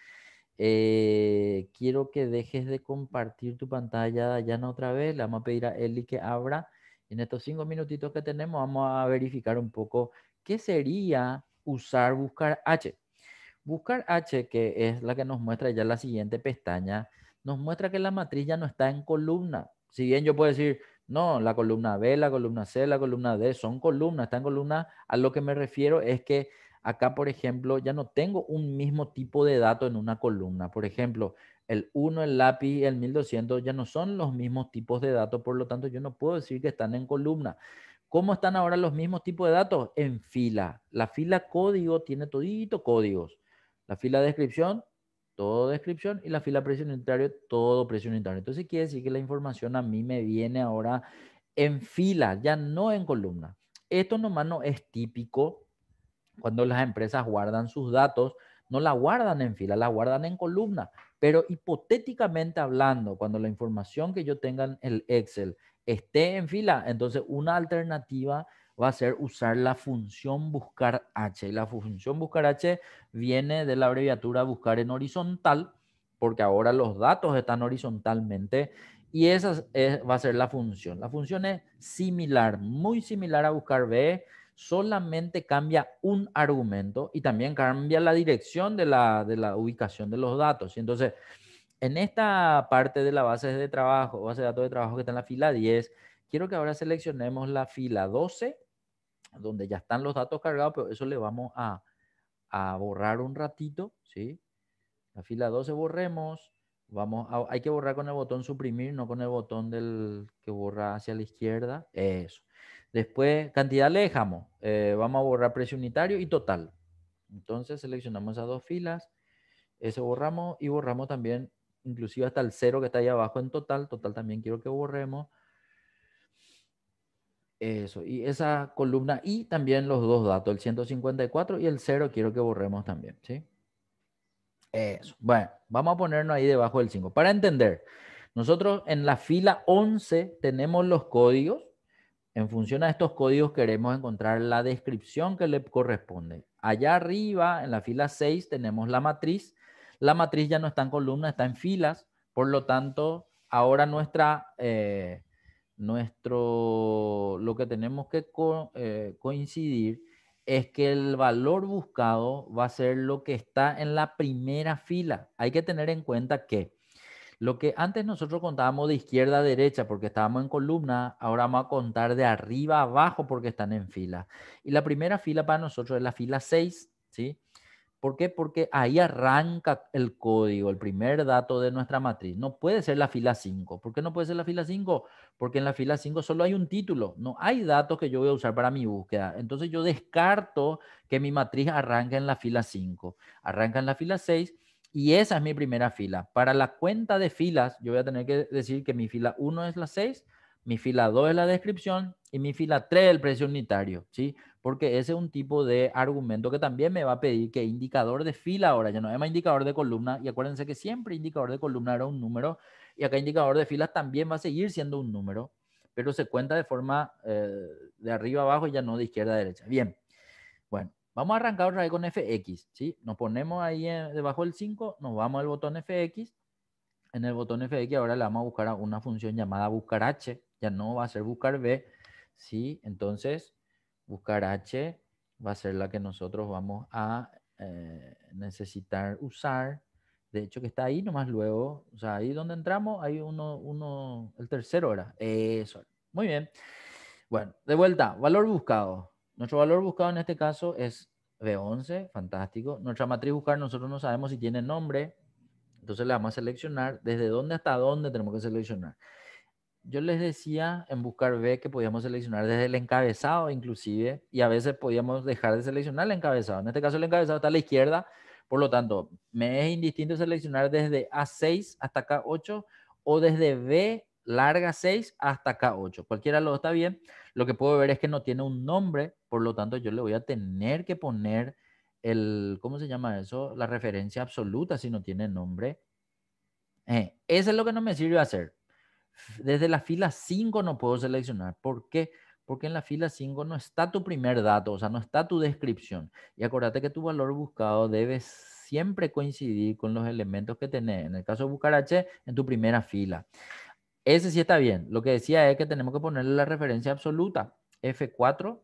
Eh, quiero que dejes de compartir tu pantalla, ya no otra vez. Le vamos a pedir a Eli que abra. En estos cinco minutitos que tenemos vamos a verificar un poco qué sería usar buscar H. Buscar H, que es la que nos muestra ya la siguiente pestaña, nos muestra que la matriz ya no está en columna. Si bien yo puedo decir, no, la columna B, la columna C, la columna D, son columnas, están columnas. A lo que me refiero es que acá, por ejemplo, ya no tengo un mismo tipo de dato en una columna. Por ejemplo, el 1, el lápiz, el 1200 ya no son los mismos tipos de datos, por lo tanto, yo no puedo decir que están en columna. ¿Cómo están ahora los mismos tipos de datos? En fila. La fila código tiene todito códigos. La fila descripción todo descripción y la fila precio unitario, todo precio unitario. Entonces quiere decir que la información a mí me viene ahora en fila, ya no en columna. Esto nomás no es típico cuando las empresas guardan sus datos, no la guardan en fila, la guardan en columna. Pero hipotéticamente hablando, cuando la información que yo tenga en el Excel esté en fila, entonces una alternativa va a ser usar la función buscar h. Y la función buscar h viene de la abreviatura buscar en horizontal, porque ahora los datos están horizontalmente y esa eh, va a ser la función. La función es similar, muy similar a buscar b, solamente cambia un argumento y también cambia la dirección de la, de la ubicación de los datos. Y entonces, en esta parte de la base de trabajo, base de datos de trabajo que está en la fila 10, quiero que ahora seleccionemos la fila 12 donde ya están los datos cargados, pero eso le vamos a, borrar un ratito, ¿sí? La fila 12 borremos, vamos hay que borrar con el botón suprimir, no con el botón del que borra hacia la izquierda, eso. Después, cantidad le dejamos, eh, vamos a borrar precio unitario y total. Entonces seleccionamos esas dos filas, eso borramos y borramos también, inclusive hasta el cero que está ahí abajo en total, total también quiero que borremos, eso, y esa columna y también los dos datos, el 154 y el 0, quiero que borremos también, ¿sí? Eso, bueno, vamos a ponernos ahí debajo del 5. Para entender, nosotros en la fila 11 tenemos los códigos. En función a estos códigos queremos encontrar la descripción que le corresponde. Allá arriba, en la fila 6, tenemos la matriz. La matriz ya no está en columna, está en filas. Por lo tanto, ahora nuestra... Eh, nuestro, lo que tenemos que eh, coincidir es que el valor buscado va a ser lo que está en la primera fila. Hay que tener en cuenta que lo que antes nosotros contábamos de izquierda a derecha porque estábamos en columna, ahora vamos a contar de arriba a abajo porque están en fila. Y la primera fila para nosotros es la fila 6, ¿sí? ¿Por qué? Porque ahí arranca el código, el primer dato de nuestra matriz. No puede ser la fila 5. ¿Por qué no puede ser la fila 5? Porque en la fila 5 solo hay un título. No hay datos que yo voy a usar para mi búsqueda. Entonces yo descarto que mi matriz arranque en la fila 5. Arranca en la fila 6 y esa es mi primera fila. Para la cuenta de filas, yo voy a tener que decir que mi fila 1 es la 6 mi fila 2 es la descripción y mi fila 3 el precio unitario, ¿sí? Porque ese es un tipo de argumento que también me va a pedir que indicador de fila ahora, ya no es más indicador de columna, y acuérdense que siempre indicador de columna era un número, y acá indicador de fila también va a seguir siendo un número, pero se cuenta de forma eh, de arriba abajo y ya no de izquierda a derecha. Bien, bueno, vamos a arrancar otra vez con FX, ¿sí? Nos ponemos ahí eh, debajo del 5, nos vamos al botón FX, en el botón FX ahora le vamos a buscar una función llamada buscar H, ya no va a ser buscar B, ¿sí? Entonces, buscar H va a ser la que nosotros vamos a eh, necesitar usar. De hecho, que está ahí nomás luego, o sea, ahí donde entramos, hay uno, uno, el tercero hora Eso, muy bien. Bueno, de vuelta, valor buscado. Nuestro valor buscado en este caso es B11, fantástico. Nuestra matriz buscar nosotros no sabemos si tiene nombre, entonces le vamos a seleccionar. ¿Desde dónde hasta dónde tenemos que seleccionar? yo les decía en buscar B que podíamos seleccionar desde el encabezado inclusive y a veces podíamos dejar de seleccionar el encabezado. En este caso el encabezado está a la izquierda, por lo tanto me es indistinto seleccionar desde A6 hasta K8 o desde B larga 6 hasta K8. Cualquiera lo está bien. Lo que puedo ver es que no tiene un nombre, por lo tanto yo le voy a tener que poner el, ¿cómo se llama eso? La referencia absoluta si no tiene nombre. Eh, eso es lo que no me sirve hacer desde la fila 5 no puedo seleccionar. ¿Por qué? Porque en la fila 5 no está tu primer dato, o sea, no está tu descripción. Y acuérdate que tu valor buscado debe siempre coincidir con los elementos que tenés. En el caso de H, en tu primera fila. Ese sí está bien. Lo que decía es que tenemos que ponerle la referencia absoluta, F4,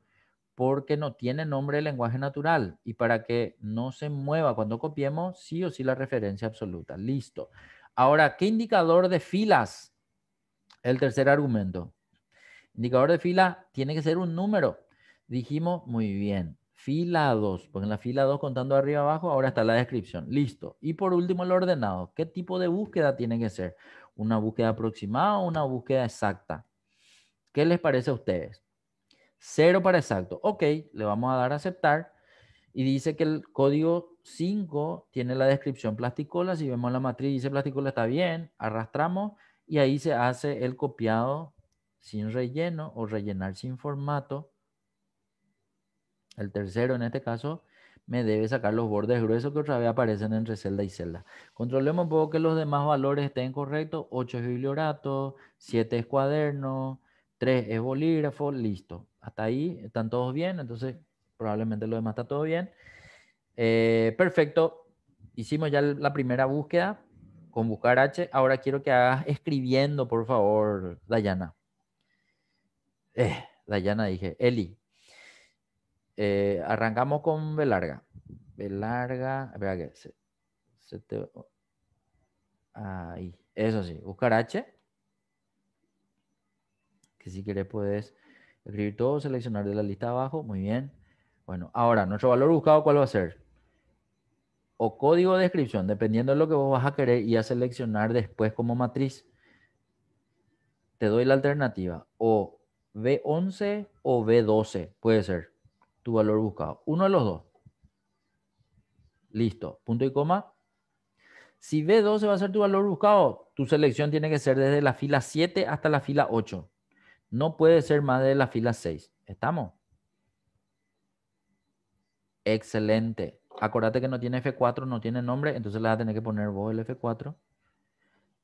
porque no tiene nombre de lenguaje natural y para que no se mueva cuando copiemos, sí o sí la referencia absoluta. Listo. Ahora, ¿qué indicador de filas el tercer argumento. Indicador de fila tiene que ser un número. Dijimos, muy bien, fila 2, pues en la fila 2 contando arriba abajo, ahora está la descripción. Listo. Y por último, el ordenado. ¿Qué tipo de búsqueda tiene que ser? ¿Una búsqueda aproximada o una búsqueda exacta? ¿Qué les parece a ustedes? Cero para exacto. Ok, le vamos a dar a aceptar. Y dice que el código 5 tiene la descripción plasticola. Si vemos la matriz, dice plasticola está bien. Arrastramos y ahí se hace el copiado sin relleno o rellenar sin formato. El tercero, en este caso, me debe sacar los bordes gruesos que otra vez aparecen entre celda y celda. Controlemos un poco que los demás valores estén correctos. 8 es bibliorato, 7 es cuaderno, 3 es bolígrafo, listo. Hasta ahí están todos bien, entonces probablemente lo demás está todo bien. Eh, perfecto, hicimos ya la primera búsqueda con buscar H. Ahora quiero que hagas escribiendo, por favor, Dayana. Eh, Dayana dije, Eli. Eh, arrancamos con B larga. B larga, que se te... Ahí, eso sí, buscar H. Que si quieres puedes escribir todo, seleccionar de la lista abajo, muy bien. Bueno, ahora, nuestro valor buscado, ¿cuál va a ser? o código de descripción, dependiendo de lo que vos vas a querer y a seleccionar después como matriz. Te doy la alternativa, o B11 o B12, puede ser tu valor buscado. Uno de los dos. Listo, punto y coma. Si B12 va a ser tu valor buscado, tu selección tiene que ser desde la fila 7 hasta la fila 8. No puede ser más de la fila 6. ¿Estamos? Excelente acordate que no tiene F4, no tiene nombre, entonces le vas a tener que poner vos el F4.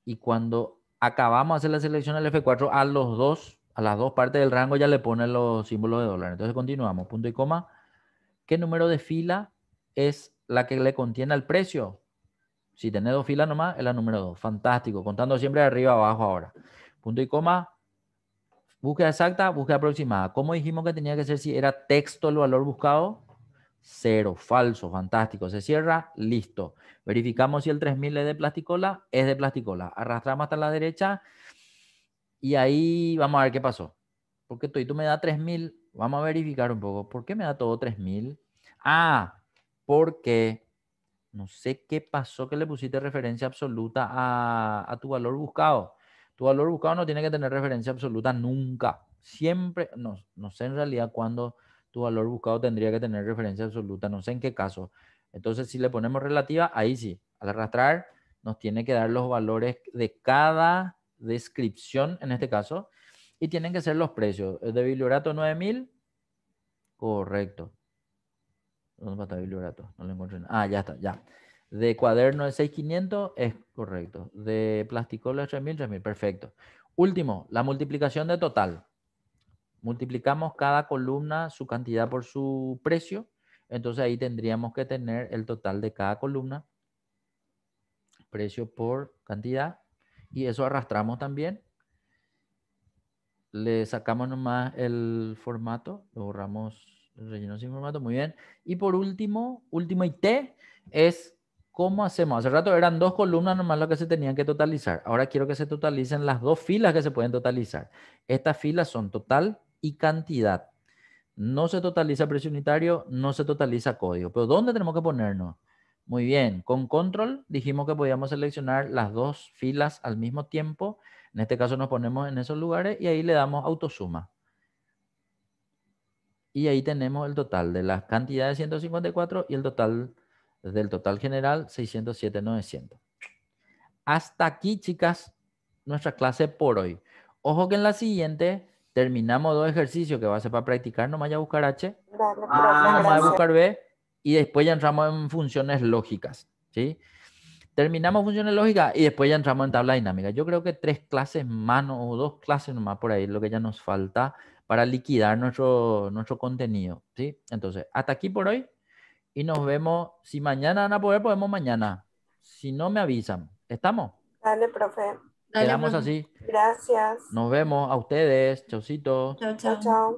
Y cuando acabamos de hacer la selección del F4, a los dos, a las dos partes del rango ya le ponen los símbolos de dólar. Entonces continuamos, punto y coma. ¿Qué número de fila es la que le contiene al precio? Si tenés dos filas nomás, es la número dos. Fantástico. Contando siempre de arriba abajo ahora. Punto y coma. Búsqueda exacta, búsqueda aproximada. ¿Cómo dijimos que tenía que ser si era texto el valor buscado? cero, falso, fantástico, se cierra, listo. Verificamos si el 3000 es de plasticola, es de plasticola. Arrastramos hasta la derecha y ahí vamos a ver qué pasó. Porque tú, y tú me da 3000, vamos a verificar un poco. ¿Por qué me da todo 3000? Ah, porque no sé qué pasó que le pusiste referencia absoluta a, tu valor buscado. Tu valor buscado no tiene que tener referencia absoluta nunca. Siempre, no, no sé en realidad cuándo tu valor buscado tendría que tener referencia absoluta, no sé en qué caso. Entonces, si le ponemos relativa, ahí sí, al arrastrar nos tiene que dar los valores de cada descripción, en este caso, y tienen que ser los precios. De bibliorato 9000, correcto. ¿Dónde estar bibliorato? No lo encontré. Ah, ya está, ya. De cuaderno de 6500 es correcto. De plasticola 3000, 3000, perfecto. Último, la multiplicación de total. Multiplicamos cada columna su cantidad por su precio. Entonces ahí tendríamos que tener el total de cada columna. Precio por cantidad. Y eso arrastramos también. Le sacamos nomás el formato. Lo borramos el relleno sin formato. Muy bien. Y por último, último IT es ¿Cómo hacemos? Hace rato eran dos columnas nomás las que se tenían que totalizar. Ahora quiero que se totalicen las dos filas que se pueden totalizar. Estas filas son total y cantidad. No se totaliza precio unitario, no se totaliza código. Pero ¿dónde tenemos que ponernos? Muy bien, con control dijimos que podíamos seleccionar las dos filas al mismo tiempo. En este caso nos ponemos en esos lugares y ahí le damos autosuma. Y ahí tenemos el total de las cantidades 154 y el total del total general 607,900. Hasta aquí, chicas, nuestra clase por hoy. Ojo que en la siguiente terminamos dos ejercicios que va a ser para practicar no nomás ya buscar H, Dale, ah, nomás buscar B, y después ya entramos en funciones lógicas, ¿sí? Terminamos funciones lógicas y después ya entramos en tabla dinámica. Yo creo que tres clases más o dos clases nomás por ahí es lo que ya nos falta para liquidar nuestro, nuestro contenido, ¿sí? Entonces, hasta aquí por hoy y nos vemos. Si mañana van a poder, podemos mañana. Si no, me avisan. ¿Estamos? Dale, profe. Quedamos así. Gracias. Nos vemos a ustedes. Chaucito. Chao, chao. chao, chao.